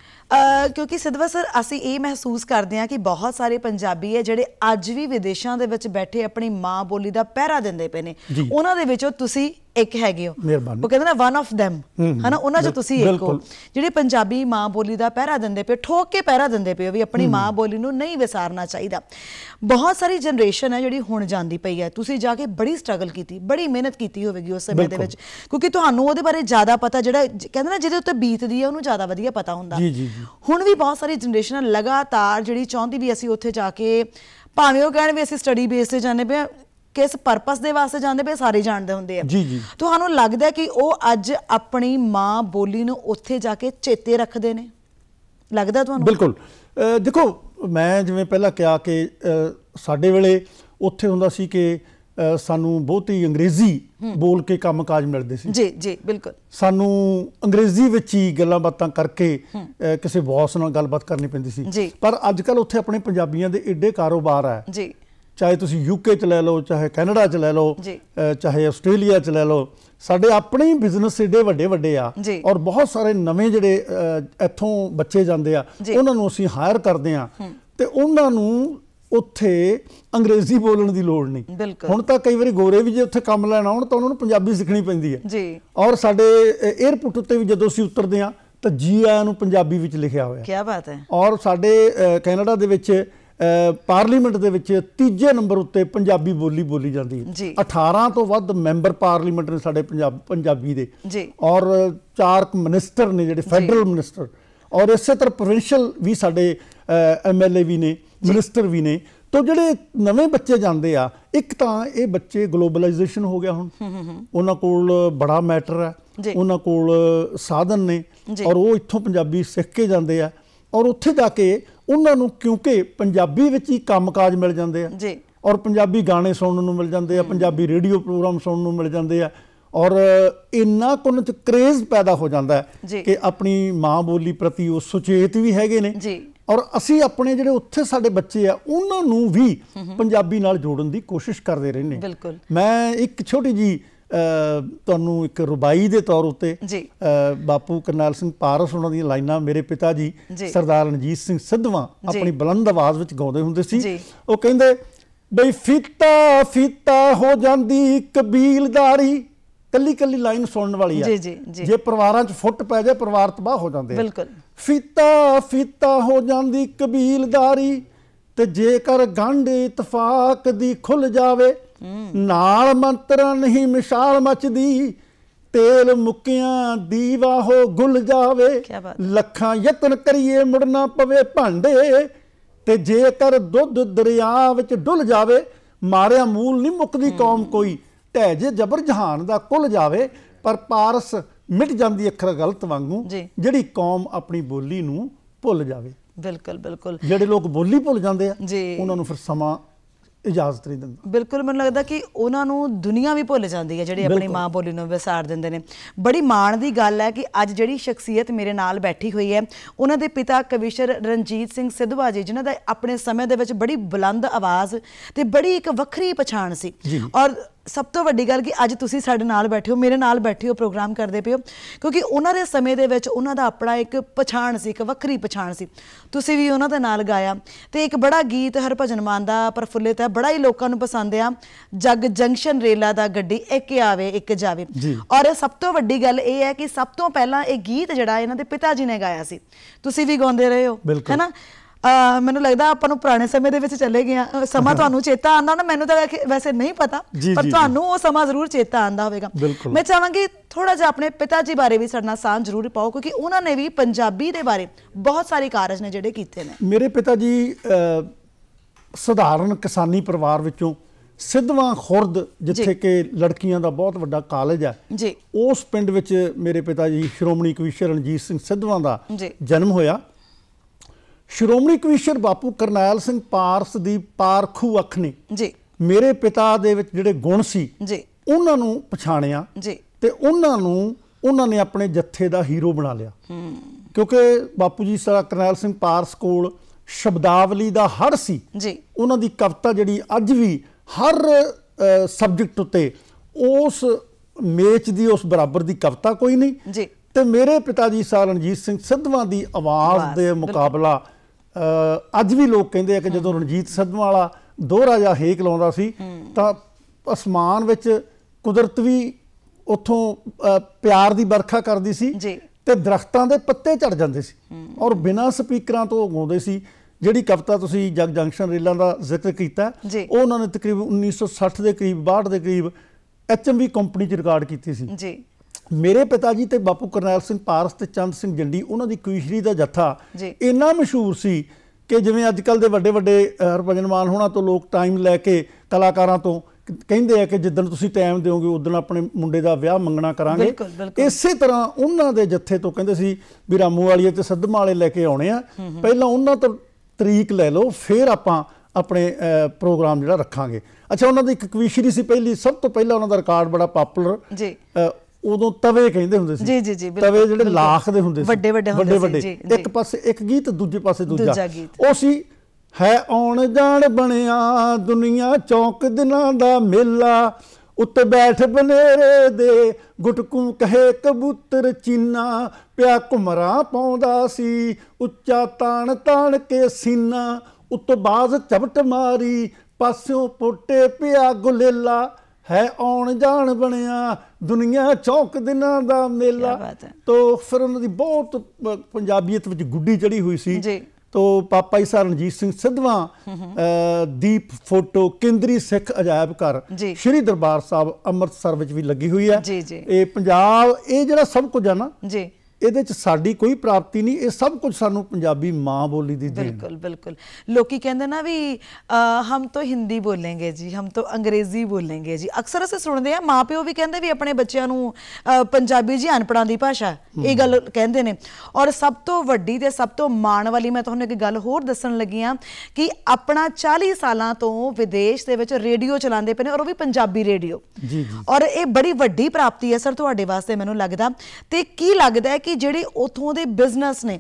ਕਿਉਂਕਿ ਸਿਦਵਾ ਸਰ ਅਸੀਂ ਇਹ ਮਹਿਸੂਸ ਕਰਦੇ ਹਾਂ ਕਿ ਬਹੁਤ ਸਾਰੇ ਪੰਜਾਬੀ ਹੈ ਜਿਹੜੇ ਅੱਜ ਵੀ ਵਿਦੇਸ਼ਾਂ ਦੇ ਵਿੱਚ ਬੈਠੇ ਆਪਣੀ ਮਾਂ ਬੋਲੀ ਦਾ ਪਹਿਰਾ ਦਿੰਦੇ ਪਏ ਨੇ ਉਹਨਾਂ ਦੇ ਵਿੱਚੋਂ ਤੁਸੀਂ ਇੱਕ ਹੈਗੇ ਹੋ ਉਹ ਕਹਿੰਦੇ ਨਾ ਵਨ ਆਫ them ਹਨਾ ਉਹਨਾਂ ਚੋਂ ਤੁਸੀਂ ਇੱਕ ਹੋ ਜਿਹੜੇ ਪੰਜਾਬੀ ਮਾਂ ਬੋਲੀ ਦਾ ਪਹਿਰਾ ਦਿੰਦੇ ਪਏ ਠੋਕ ਕੇ ਪਹਿਰਾ ਦਿੰਦੇ ਪਏ ਵੀ ਆਪਣੀ ਮਾਂ ਬੋਲੀ ਨੂੰ ਨਹੀਂ ਵਿਸਾਰਨਾ ਚਾਹੀਦਾ ਬਹੁਤ ਸਾਰੀ ਜਨਰੇਸ਼ਨ ਹੈ ਜਿਹੜੀ ਹੁਣ ਜਾਂਦੀ ਪਈ ਹੈ ਤੁਸੀਂ ਜਾ ਕੇ ਬੜੀ ਸਟਰਗਲ ਕੀਤੀ ਬੜੀ ਮਿਹਨਤ ਕੀਤੀ ਹੋਵੇਗੀ ਉਸ ਸਮੇਂ ਦੇ ਵਿੱਚ ਕਿਉਂਕਿ ਤੁਹਾਨੂੰ ਉਹਦੇ ਬਾਰੇ ਜ਼ਿਆਦਾ ਪਤਾ ਜਿਹੜਾ ਕਹਿੰਦੇ ਨਾ ਜਿਹਦੇ ਉੱਤੇ ਬੀਤਦੀ ਹੈ ਉਹਨੂੰ ਜ਼ਿਆਦਾ ਵਧੀਆ ਪਤਾ ਹੁੰਦਾ ਹੁਣ ਵੀ ਬਹੁਤ ਸਾਰੀ ਜਨਰੇਸ਼ਨ ਲਗਾਤਾਰ ਜਿਹੜੀ ਚਾਹੁੰਦੀ ਵੀ ਅਸੀਂ ਉੱਥੇ ਜਾ ਕੇ ਭਾਵੇਂ ਉਹ ਕਹਿਣ ਵੀ ਅਸੀਂ ਸਟੱਡੀ ਬੇਸ ਤੇ ਜਾਂਦੇ ਪਏ ਕਿਸ ਪਰਪਸ ਦੇ ਵਾਸਤੇ ਜਾਂਦੇ ਪਏ ਸਾਰੇ ਜਾਣਦੇ ਹੁੰਦੇ ਆ ਜੀ ਜੀ ਤੁਹਾਨੂੰ ਲੱਗਦਾ ਕਿ ਉਹ ਅੱਜ ਆਪਣੀ ਮਾਂ ਬੋਲੀ ਨੂੰ ਉੱਥੇ ਜਾ ਕੇ ਚੇਤੇ ਰੱਖਦੇ ਨੇ ਲੱਗਦਾ ਤੁਹਾਨੂੰ ਬਿਲਕੁਲ ਦੇਖੋ ਮੈਂ ਜਿਵੇਂ ਪਹਿਲਾਂ ਕਿਹਾ ਕਿ ਸਾਡੇ ਵੇਲੇ ਉੱਥੇ ਹੁੰਦਾ ਸੀ ਕਿ ਸਾਨੂੰ ਬਹੁਤੀ ਅੰਗਰੇਜ਼ੀ ਬੋਲ ਕੇ ਕੰਮਕਾਜ ਮਿਲਦੇ ਸੀ ਜੀ ਜੀ ਬਿਲਕੁਲ ਸਾਨੂੰ ਅੰਗਰੇਜ਼ੀ ਵਿੱਚ ਹੀ ਗੱਲਾਂ ਬਾਤਾਂ ਕਰਕੇ ਕਿਸੇ ਬੌਸ ਨਾਲ ਗੱਲਬਾਤ ਕਰਨੀ ਪੈਂਦੀ ਸੀ ਪਰ ਅੱਜ ਕੱਲ ਉੱਥੇ ਆਪਣੇ ਪੰਜਾਬੀਆਂ ਦੇ ਏਡੇ ਕਾਰੋਬਾਰ ਆ ਜੀ ਚਾਹੇ ਤੁਸੀਂ ਯੂਕੇ ਚ ਲੈ ਲਓ ਚਾਹੇ ਕੈਨੇਡਾ ਚ ਲੈ ਲਓ ਚਾਹੇ ਆਸਟ੍ਰੇਲੀਆ ਚ ਲੈ ਲਓ ਸਾਡੇ ਆਪਣੇ ਹੀ ਬਿਜ਼ਨਸ ਏਡੇ ਵੱਡੇ ਵੱਡੇ ਆ ਔਰ ਬਹੁਤ ਸਾਰੇ ਨਵੇਂ ਜਿਹੜੇ ਇੱਥੋਂ ਬੱਚੇ ਜਾਂਦੇ ਆ ਉਹਨਾਂ ਨੂੰ ਅਸੀਂ ਹਾਇਰ ਕਰਦੇ ਆ ਤੇ ਉਹਨਾਂ ਨੂੰ ਉੱਥੇ ਅੰਗਰੇਜ਼ੀ ਬੋਲਣ ਦੀ ਲੋੜ ਨਹੀਂ ਹੁਣ ਤਾਂ ਕਈ ਵਾਰੀ ਗੋਰੇ ਵੀ ਜੇ ਉੱਥੇ ਕੰਮ ਲੈਣ ਆਉਣ ਤਾਂ ਉਹਨਾਂ ਨੂੰ ਪੰਜਾਬੀ ਸਿੱਖਣੀ ਪੈਂਦੀ ਹੈ ਜੀ ਔਰ ਸਾਡੇ 에어ਪੋਰਟ ਉੱਤੇ ਵੀ ਜਦੋਂ ਅਸੀਂ ਉਤਰਦੇ ਆ ਤਾਂ ਜੀ ਆਇਆਂ ਨੂੰ ਪੰਜਾਬੀ ਵਿੱਚ ਲਿਖਿਆ ਹੋਇਆ ਹੈ ਕੀ ਬਾਤ ਹੈ ਔਰ ਸਾਡੇ ਕੈਨੇਡਾ ਦੇ ਵਿੱਚ ਪਾਰਲੀਮੈਂਟ ਦੇ ਵਿੱਚ ਤੀਜੇ ਨੰਬਰ ਉੱਤੇ ਪੰਜਾਬੀ ਬੋਲੀ ਬੋਲੀ ਜਾਂਦੀ ਹੈ 18 ਤੋਂ ਵੱਧ ਮੈਂਬਰ ਪਾਰਲੀਮੈਂਟ ਨੇ ਸਾਡੇ ਪੰਜਾਬ ਪੰਜਾਬੀ ਦੇ ਜੀ ਔਰ ਚਾਰ ਮਿਨਿਸਟਰ ਨੇ ਜਿਹੜੇ ਫੈਡਰਲ ਮਿਨਿਸਟਰ ਔਰ ਇਸੇ ਤਰ੍ਹਾਂ ਪ੍ਰੋਵਿੰਸ਼ੀਅਲ ਵੀ ਸਾਡੇ ਐਮਐਲਏ ਵੀ ਨੇ ਮਿਨਿਸਟਰ ਵੀ ਨੇ ਤੋ ਜਿਹੜੇ ਨਵੇਂ ਬੱਚੇ ਜਾਂਦੇ ਆ ਇੱਕ ਤਾਂ ਇਹ ਬੱਚੇ ਗਲੋਬਲਾਈਜੇਸ਼ਨ ਹੋ ਗਿਆ ਹੁਣ ਉਹਨਾਂ ਕੋਲ ਬੜਾ ਮੈਟਰ ਹੈ ਉਹਨਾਂ ਕੋਲ ਸਾਧਨ ਨੇ ਔਰ ਉਹ ਇੱਥੋਂ ਪੰਜਾਬੀ ਸਿੱਖ ਕੇ ਜਾਂਦੇ ਆ ਔਰ ਉੱਥੇ ਜਾ ਕੇ ਉਹਨਾਂ ਨੂੰ ਕਿਉਂਕਿ ਪੰਜਾਬੀ ਵਿੱਚ ਹੀ ਕੰਮਕਾਜ ਮਿਲ ਜਾਂਦੇ ਆ ਜੀ ਔਰ ਪੰਜਾਬੀ ਗਾਣੇ ਸੁਣਨ ਨੂੰ ਮਿਲ ਜਾਂਦੇ ਆ ਪੰਜਾਬੀ ਰੇਡੀਓ ਪ੍ਰੋਗਰਾਮ ਸੁਣਨ ਨੂੰ ਮਿਲ ਜਾਂਦੇ ਆ ਔਰ ਇੰਨਾ ਕੁਨ ਚ ਕ੍ਰੇਜ਼ ਪੈਦਾ ਹੋ ਜਾਂਦਾ ਹੈ ਕਿ ਆਪਣੀ ਮਾਂ ਬੋਲੀ ਪ੍ਰਤੀ ਉਹ ਸੁਚੇਤ ਵੀ ਹੈਗੇ ਨੇ ਔਰ ਅਸੀਂ ਆਪਣੇ ਜਿਹੜੇ ਉੱਥੇ ਸਾਡੇ ਬੱਚੇ ਆ ਉਹਨਾਂ ਨੂੰ ਵੀ ਪੰਜਾਬੀ ਨਾਲ ਜੋੜਨ ਦੀ ਕੋਸ਼ਿਸ਼ ਕਰਦੇ ਰਹਿੰਦੇ ਬਿਲਕੁਲ ਮੈਂ ਇੱਕ ਛੋਟੀ ਜੀ ਤੁਹਾਨੂੰ ਇੱਕ ਰੁਬਾਈ ਦੇ ਤੌਰ ਉੱਤੇ ਬਾਪੂ ਕਰਨਾਲ ਸਿੰਘ ਪਾਰਸ ਉਹਨਾਂ ਦੀਆਂ ਲਾਈਨਾਂ ਮੇਰੇ ਪਿਤਾ ਜੀ ਸਰਦਾਰ ਰਣਜੀਤ ਸਿੰਘ ਸਿੱਧਵਾ ਆਪਣੀ ਬਲੰਦ ਆਵਾਜ਼ ਵਿੱਚ ਗਾਉਂਦੇ ਹੁੰਦੇ ਸੀ ਉਹ ਕਹਿੰਦੇ ਬਈ ਫੀਤਾ ਫੀਤਾ ਹੋ ਜਾਂਦੀ ਕਬੀਲਦਾਰੀ ਕੱਲੀ ਕੱਲੀ ਲਾਈਨ ਸੁਣਨ ਵਾਲੀ ਆ ਜੇ ਪਰਿਵਾਰਾਂ 'ਚ ਫੁੱਟ ਪੈ ਜਾਏ ਪਰਿਵਾਰ ਤਬਾਹ ਹੋ ਜਾਂਦੇ ਬਿਲਕੁਲ ਫੀਤਾ ਫੀਤਾ ਹੋ ਜਾਂਦੀ ਕਬੀਲਦਾਰੀ ਤੇ ਜੇਕਰ ਗੰਢ ਇਤਫਾਕ ਦੀ ਖੁੱਲ ਜਾਵੇ ਨਾਲ ਮੰਤਰਾਂ ਨਹੀਂ ਮਿਸ਼ਾਲ ਮਚਦੀ ਤੇਲ ਮੁੱਕਿਆਂ ਦੀਵਾ ਹੋ ਗੁੱਲ ਜਾਵੇ ਲੱਖਾਂ ਯਤਨ ਕਰੀਏ ਮੁੜਨਾ ਪਵੇ ਭਾਂਡੇ ਤੇ ਜੇਕਰ ਦੁੱਧ ਦਰਿਆ ਵਿੱਚ ਡੁੱਲ ਜਾਵੇ ਮਾਰਿਆ ਮੂਲ ਨਹੀਂ ਮੁੱਕਦੀ ਕੌਮ ਕੋਈ ਟੈ ਜੇ ਜਬਰ ਜਹਾਨ ਦਾ ਕੁੱਲ ਜਾਵੇ ਪਰ ਪਾਰਸ ਮਿਟ ਜਾਂਦੀ ਅੱਖਰ ਗਲਤ ਵਾਂਗੂ ਜਿਹੜੀ ਕੌਮ ਆਪਣੀ ਬੋਲੀ ਨੂੰ ਭੁੱਲ ਜਾਵੇ ਬਿਲਕੁਲ ਬਿਲਕੁਲ ਜਿਹੜੇ ਲੋਕ ਬੋਲੀ ਭੁੱਲ ਜਾਂਦੇ ਆ ਉਹਨਾਂ ਨੂੰ ਫਿਰ ਸਮਾਂ ਇਜਾਜ਼ਤ ਨਹੀਂ ਦਿੰਦਾ ਬਿਲਕੁਲ ਮੈਨੂੰ ਲੱਗਦਾ ਕਿ ਉਹਨਾਂ ਨੂੰ ਦੁਨੀਆ ਵੀ ਭੁੱਲ ਜਾਂਦੀ ਹੈ ਜਿਹੜੇ ਆਪਣੀ ਮਾਂ ਬੋਲੀ ਨੂੰ ਵਿਸਾਰ ਦਿੰਦੇ ਨੇ ਬੜੀ ਮਾਣ ਦੀ ਗੱਲ ਹੈ ਕਿ ਅੱਜ ਜਿਹੜੀ ਸ਼ਖਸੀਅਤ ਮੇਰੇ ਨਾਲ ਬੈਠੀ ਹੋਈ ਹੈ ਉਹਨਾਂ ਦੇ ਪਿਤਾ ਕਵੀਸ਼ਰ ਰਣਜੀਤ ਸਿੰਘ ਸਿੱਧਵਾ ਜੀ ਜਿਨ੍ਹਾਂ ਦਾ ਆਪਣੇ ਸਮੇਂ ਦੇ ਵਿੱਚ ਬੜੀ ਬੁਲੰਦ ਆਵਾਜ਼ ਤੇ ਬੜੀ ਇੱਕ ਵੱਖਰੀ ਪਛਾਣ ਸੀ ਔਰ ਸਭ ਤੋਂ ਵੱਡੀ ਗੱਲ ਕਿ ਅੱਜ ਤੁਸੀਂ ਸਾਡੇ ਨਾਲ ਬੈਠੇ ਹੋ ਮੇਰੇ ਨਾਲ ਬੈਠੇ ਹੋ ਪ੍ਰੋਗਰਾਮ ਕਰਦੇ ਪਿਓ ਕਿਉਂਕਿ ਉਹਨਾਂ ਦੇ ਸਮੇਂ ਦੇ ਵਿੱਚ ਉਹਨਾਂ ਦਾ ਆਪਣਾ ਇੱਕ ਪਛਾਣ ਸੀ ਇੱਕ ਵੱਖਰੀ ਪਛਾਣ ਸੀ ਤੁਸੀਂ ਵੀ ਉਹਨਾਂ ਦੇ ਨਾਲ ਗਾਇਆ ਤੇ ਇੱਕ ਬੜਾ ਗੀਤ ਹਰਭਜਨ ਮਾਨ ਦਾ ਪ੍ਰਫੁੱਲਿਤ ਹੈ ਬੜਾ ਹੀ ਲੋਕਾਂ ਨੂੰ ਪਸੰਦ ਆ ਜੱਗ ਜੰਕਸ਼ਨ ਰੇਲਾ ਦਾ ਗੱਡੀ ਇੱਕ ਆਵੇ ਇੱਕ ਜਾਵੇ ਔਰ ਸਭ ਤੋਂ ਵੱਡੀ ਗੱਲ ਇਹ ਹੈ ਕਿ ਸਭ ਤੋਂ ਪਹਿਲਾਂ ਇਹ ਗੀਤ ਜਿਹੜਾ ਇਹਨਾਂ ਦੇ ਪਿਤਾ ਜੀ ਨੇ ਗਾਇਆ ਸੀ ਤੁਸੀਂ ਵੀ ਗਾਉਂਦੇ ਰਹੇ ਹੋ ਹੈਨਾ ਮੈਨੂੰ ਲੱਗਦਾ ਆਪਾਂ ਨੂੰ ਪੁਰਾਣੇ ਸਮੇਂ ਦੇ ਵਿੱਚ ਚਲੇ ਗਏ ਆ ਸਮਾਂ ਤੁਹਾਨੂੰ ਚੇਤਾ ਆਉਂਦਾ ਨਾ ਮੈਨੂੰ ਤਾਂ ਵੈਸੇ ਨਹੀਂ ਪਤਾ ਪਰ ਤੁਹਾਨੂੰ ਉਹ ਸਮਾਂ ਜ਼ਰੂਰ ਚੇਤਾ ਆਉਂਦਾ ਹੋਵੇਗਾ ਮੈਂ ਚਾਹਾਂਗੀ ਥੋੜਾ ਜਿਹਾ ਆਪਣੇ ਪਿਤਾ ਜੀ ਬਾਰੇ ਵੀ ਸਾਡੇ ਸਾਂ ਸਾਂਝ ਜ਼ਰੂਰ ਪਾਓ ਕਿਉਂਕਿ ਉਹਨਾਂ ਨੇ ਵੀ ਪੰਜਾਬੀ ਦੇ ਬਾਰੇ ਬਹੁਤ ਸਾਰੇ ਕਾਰਜ ਨੇ ਜਿਹੜੇ ਕੀਤੇ ਨੇ ਮੇਰੇ ਪਿਤਾ ਜੀ ਸਧਾਰਨ ਕਿਸਾਨੀ ਪਰਿਵਾਰ ਵਿੱਚੋਂ ਸਿੱਧਵਾਂ ਖੁਰਦ ਜਿੱਥੇ ਕਿ ਲੜਕੀਆਂ ਦਾ ਬਹੁਤ ਵੱਡਾ ਕਾਲਜ ਹੈ ਉਸ ਪਿੰਡ ਵਿੱਚ ਮੇਰੇ ਪਿਤਾ ਜੀ ਸ਼੍ਰੋਮਣੀ ਕਵੀਸ਼ਰ ਰਣਜੀਤ ਸਿੰਘ ਸਿੱਧਵਾਂ ਦਾ ਜਨਮ ਹੋਇਆ ਸ਼੍ਰੋਮਣੀ ਕਮਿਸ਼ਨਰ ਬਾਪੂ ਕਰਨੈਲ ਸਿੰਘ ਪਾਰਸ ਦੀ ਪਾਰਖੂ ਅੱਖ ਨੇ ਜੀ ਮੇਰੇ ਪਿਤਾ ਦੇ ਵਿੱਚ ਜਿਹੜੇ ਗੁਣ ਸੀ ਜੀ ਉਹਨਾਂ ਨੂੰ ਪਛਾਣਿਆ ਜੀ ਤੇ ਉਹਨਾਂ ਨੂੰ ਉਹਨਾਂ ਨੇ ਆਪਣੇ ਜੱਥੇ ਦਾ ਹੀਰੋ ਬਣਾ ਲਿਆ ਕਿਉਂਕਿ ਬਾਪੂ ਜੀ ਸਰ ਕਰਨੈਲ ਸਿੰਘ ਪਾਰਸ ਕੋਲ ਸ਼ਬਦਾਵਲੀ ਦਾ ਹੜ ਸੀ ਜੀ ਉਹਨਾਂ ਦੀ ਕਵਿਤਾ ਜਿਹੜੀ ਅੱਜ ਵੀ ਹਰ ਸਬਜੈਕਟ ਉਤੇ ਉਸ ਮੇਚ ਦੀ ਉਸ ਬਰਾਬਰ ਦੀ ਕਵਿਤਾ ਕੋਈ ਨਹੀਂ ਜੀ ਤੇ ਮੇਰੇ ਪਿਤਾ ਜੀ ਸਰ ਰਣਜੀਤ ਸਿੰਘ ਸਿੱਧਵਾਂ ਦੀ ਆਵਾਜ਼ ਦੇ ਮੁਕਾਬਲਾ ਅੱਜ ਵੀ ਲੋਕ ਕਹਿੰਦੇ ਆ ਕਿ ਜਦੋਂ ਰਣਜੀਤ ਸਦਮ ਵਾਲਾ ਦੋਹਰਾ ਰਾਜਾ ਹੇਕ ਲਾਉਂਦਾ ਸੀ ਤਾਂ ਅਸਮਾਨ ਵਿੱਚ ਕੁਦਰਤ ਵੀ ਉੱਥੋਂ ਪਿਆਰ ਦੀ ਵਰਖਾ ਕਰਦੀ ਸੀ ਤੇ ਦਰਖਤਾਂ ਦੇ ਪੱਤੇ ਝੜ ਜਾਂਦੇ ਸੀ ਔਰ ਬਿਨਾਂ ਸਪੀਕਰਾਂ ਤੋਂ ਗਾਉਂਦੇ ਸੀ ਜਿਹੜੀ ਕਵਿਤਾ ਤੁਸੀਂ ਜਗ ਜੰਕਸ਼ਨ ਰੇਲਾਂ ਦਾ ਜ਼ਿਕਰ ਕੀਤਾ ਉਹ ਉਹਨਾਂ ਨੇ ਤਕਰੀਬਨ 1960 ਦੇ ਕਰੀਬ 62 ਦੇ ਕਰੀਬ ਐਚਐਮਵੀ ਕੰਪਨੀ 'ਚ ਰਿਕਾਰਡ ਕੀਤੀ ਸੀ ਜੀ ਮੇਰੇ ਪਿਤਾ ਜੀ ਤੇ ਬਾਪੂ ਕਰਨੈਲ ਸਿੰਘ ਪਾਰਸ ਤੇ ਚੰਦ ਸਿੰਘ ਜੰਡੀ ਉਹਨਾਂ ਦੀ ਕੁਇਸ਼ਰੀ ਦਾ ਜੱਥਾ ਇੰਨਾ ਮਸ਼ਹੂਰ ਸੀ ਕਿ ਜਿਵੇਂ ਅੱਜ ਕੱਲ ਦੇ ਵੱਡੇ ਵੱਡੇ ਹਰਭਜਨ ਮਾਨ ਹੋਣਾ ਤੋਂ ਲੋਕ ਟਾਈਮ ਲੈ ਕੇ ਕਲਾਕਾਰਾਂ ਤੋਂ ਕਹਿੰਦੇ ਆ ਕਿ ਜਿੱਦਣ ਤੁਸੀਂ ਟਾਈਮ ਦਿਓਗੇ ਉਦੋਂ ਆਪਣੇ ਮੁੰਡੇ ਦਾ ਵਿਆਹ ਮੰਗਣਾ ਕਰਾਂਗੇ ਇਸੇ ਤਰ੍ਹਾਂ ਉਹਨਾਂ ਦੇ ਜੱਥੇ ਤੋਂ ਕਹਿੰਦੇ ਸੀ ਵੀ ਰਾਮੂ ਵਾਲੀ ਤੇ ਸੱਦਮਾ ਵਾਲੇ ਲੈ ਕੇ ਆਉਣੇ ਆ ਪਹਿਲਾਂ ਉਹਨਾਂ ਤੋਂ ਤਰੀਕ ਲੈ ਲਓ ਫਿਰ ਆਪਾਂ ਆਪਣੇ ਪ੍ਰੋਗਰਾਮ ਜਿਹੜਾ ਰੱਖਾਂਗੇ ਅੱਛਾ ਉਹਨਾਂ ਦੀ ਇੱਕ ਕਵੀਸ਼ਰੀ ਸੀ ਪਹਿਲੀ ਸਭ ਤੋਂ ਪਹਿਲਾਂ ਉਹਨਾਂ ਦਾ ਰਿਕਾਰਡ ਬੜਾ ਪਪੂਲਰ ਜੀ ਉਦੋਂ ਤਵੇ ਕਹਿੰਦੇ ਹੁੰਦੇ ਸੀ ਜੀ ਜੀ ਜੀ ਤਵੇ ਜਿਹੜੇ ਲਾਖ ਦੇ ਹੁੰਦੇ ਸੀ ਵੱਡੇ ਵੱਡੇ ਹੁੰਦੇ ਸੀ ਜੀ ਇੱਕ ਪਾਸੇ ਇੱਕ ਗੀਤ ਦੂਜੇ ਪਾਸੇ ਦੂਜਾ ਉਹ ਸੀ ਹੈ ਆਉਣ ਜਾਣ ਬਣਿਆ ਦੁਨੀਆ ਚੌਂਕ ਦਿਨਾਂ ਦਾ ਮੇਲਾ ਉੱਤੇ ਬੈਠ ਬਨੇਰੇ ਦੇ ਗੁਟਕੂ ਕਹੇ ਕਬੂਤਰ ਚੀਨਾ ਪਿਆ ਘੁਮਰਾ ਪਾਉਂਦਾ ਸੀ ਉੱਚਾ ਤਾਣ ਤਾਣ ਕੇ ਸੀਨਾ ਉਤੋਂ ਬਾਜ਼ ਚਪਟ ਮਾਰੀ ਪਾਸਿਓਂ ਪੋਟੇ ਪਿਆ ਗੁਲੇਲਾ ਹੈ ਆਉਣ ਜਾਣ ਬਣਿਆ ਦੁਨੀਆ ਚੌਕ ਦਿਨਾਂ ਦਾ ਮੇਲਾ ਤੋਂ ਫਿਰ ਉਹਨਾਂ ਦੀ ਬਹੁਤ ਪੰਜਾਬੀਅਤ ਵਿੱਚ ਗੁੱਡੀ ਚੜੀ ਹੋਈ ਸੀ ਜੀ ਤੋਂ ਪਾਪਾ ਜੀ ਸਾਹਿਬ ਰਣਜੀਤ ਸਿੰਘ ਸਿੱਧਵਾਂ ਦੀਪ ਫੋਟੋ ਕੇਂਦਰੀ ਸਿੱਖ ਅਜਾਇਬ ਘਰ ਸ਼੍ਰੀ ਦਰਬਾਰ ਸਾਹਿਬ ਅੰਮ੍ਰਿਤਸਰ ਵਿੱਚ ਵੀ ਲੱਗੀ ਹੋਈ ਹੈ ਇਹ ਪੰਜਾਬ ਇਹ ਜਿਹੜਾ ਸਭ ਕੁਝ ਹੈ ਨਾ ਜੀ ਇਹਦੇ ਚ ਸਾਡੀ ਕੋਈ ਪ੍ਰਾਪਤੀ ਨਹੀਂ ਇਹ ਸਭ ਕੁਝ ਸਾਨੂੰ ਪੰਜਾਬੀ ਮਾਂ ਬੋਲੀ ਦੀ ਦੇਣ ਬਿਲਕੁਲ ਬਿਲਕੁਲ ਲੋਕੀ ਕਹਿੰਦੇ ਨਾ ਵੀ ਹਮ ਤੋਂ ਹਿੰਦੀ ਬੋਲेंगे ਜੀ ਹਮ ਤੋਂ ਅੰਗਰੇਜ਼ੀ ਬੋਲेंगे ਜੀ ਅਕਸਰ ਅਸੀਂ ਸੁਣਦੇ ਆ ਮਾਂ ਪਿਓ ਵੀ ਕਹਿੰਦੇ ਵੀ ਆਪਣੇ ਬੱਚਿਆਂ ਨੂੰ ਪੰਜਾਬੀ ਜੀ ਅਨਪੜਾਂ ਦੀ ਭਾਸ਼ਾ ਇਹ ਗੱਲ ਕਹਿੰਦੇ ਨੇ ਔਰ ਸਭ ਤੋਂ ਵੱਡੀ ਤੇ ਸਭ ਤੋਂ ਮਾਣ ਵਾਲੀ ਮੈਂ ਤੁਹਾਨੂੰ ਇੱਕ ਗੱਲ ਹੋਰ ਦੱਸਣ ਲੱਗੀ ਆ ਕਿ ਆਪਣਾ 40 ਸਾਲਾਂ ਤੋਂ ਵਿਦੇਸ਼ ਦੇ ਵਿੱਚ ਰੇਡੀਓ ਚਲਾਉਂਦੇ ਪਏ ਨੇ ਔਰ ਉਹ ਵੀ ਪੰਜਾਬੀ ਰੇਡੀਓ ਜੀ ਜੀ ਔਰ ਇਹ ਬੜੀ ਵੱਡੀ ਪ੍ਰਾਪਤੀ ਹੈ ਸਰ ਤੁਹਾਡੇ ਵਾਸਤੇ ਮੈਨੂੰ ਲੱਗਦਾ ਤੇ ਕੀ ਲੱਗਦਾ ਹੈ ਕਿ ਜਿਹੜੇ ਉਥੋਂ ਦੇ ਬਿਜ਼ਨਸ ਨੇ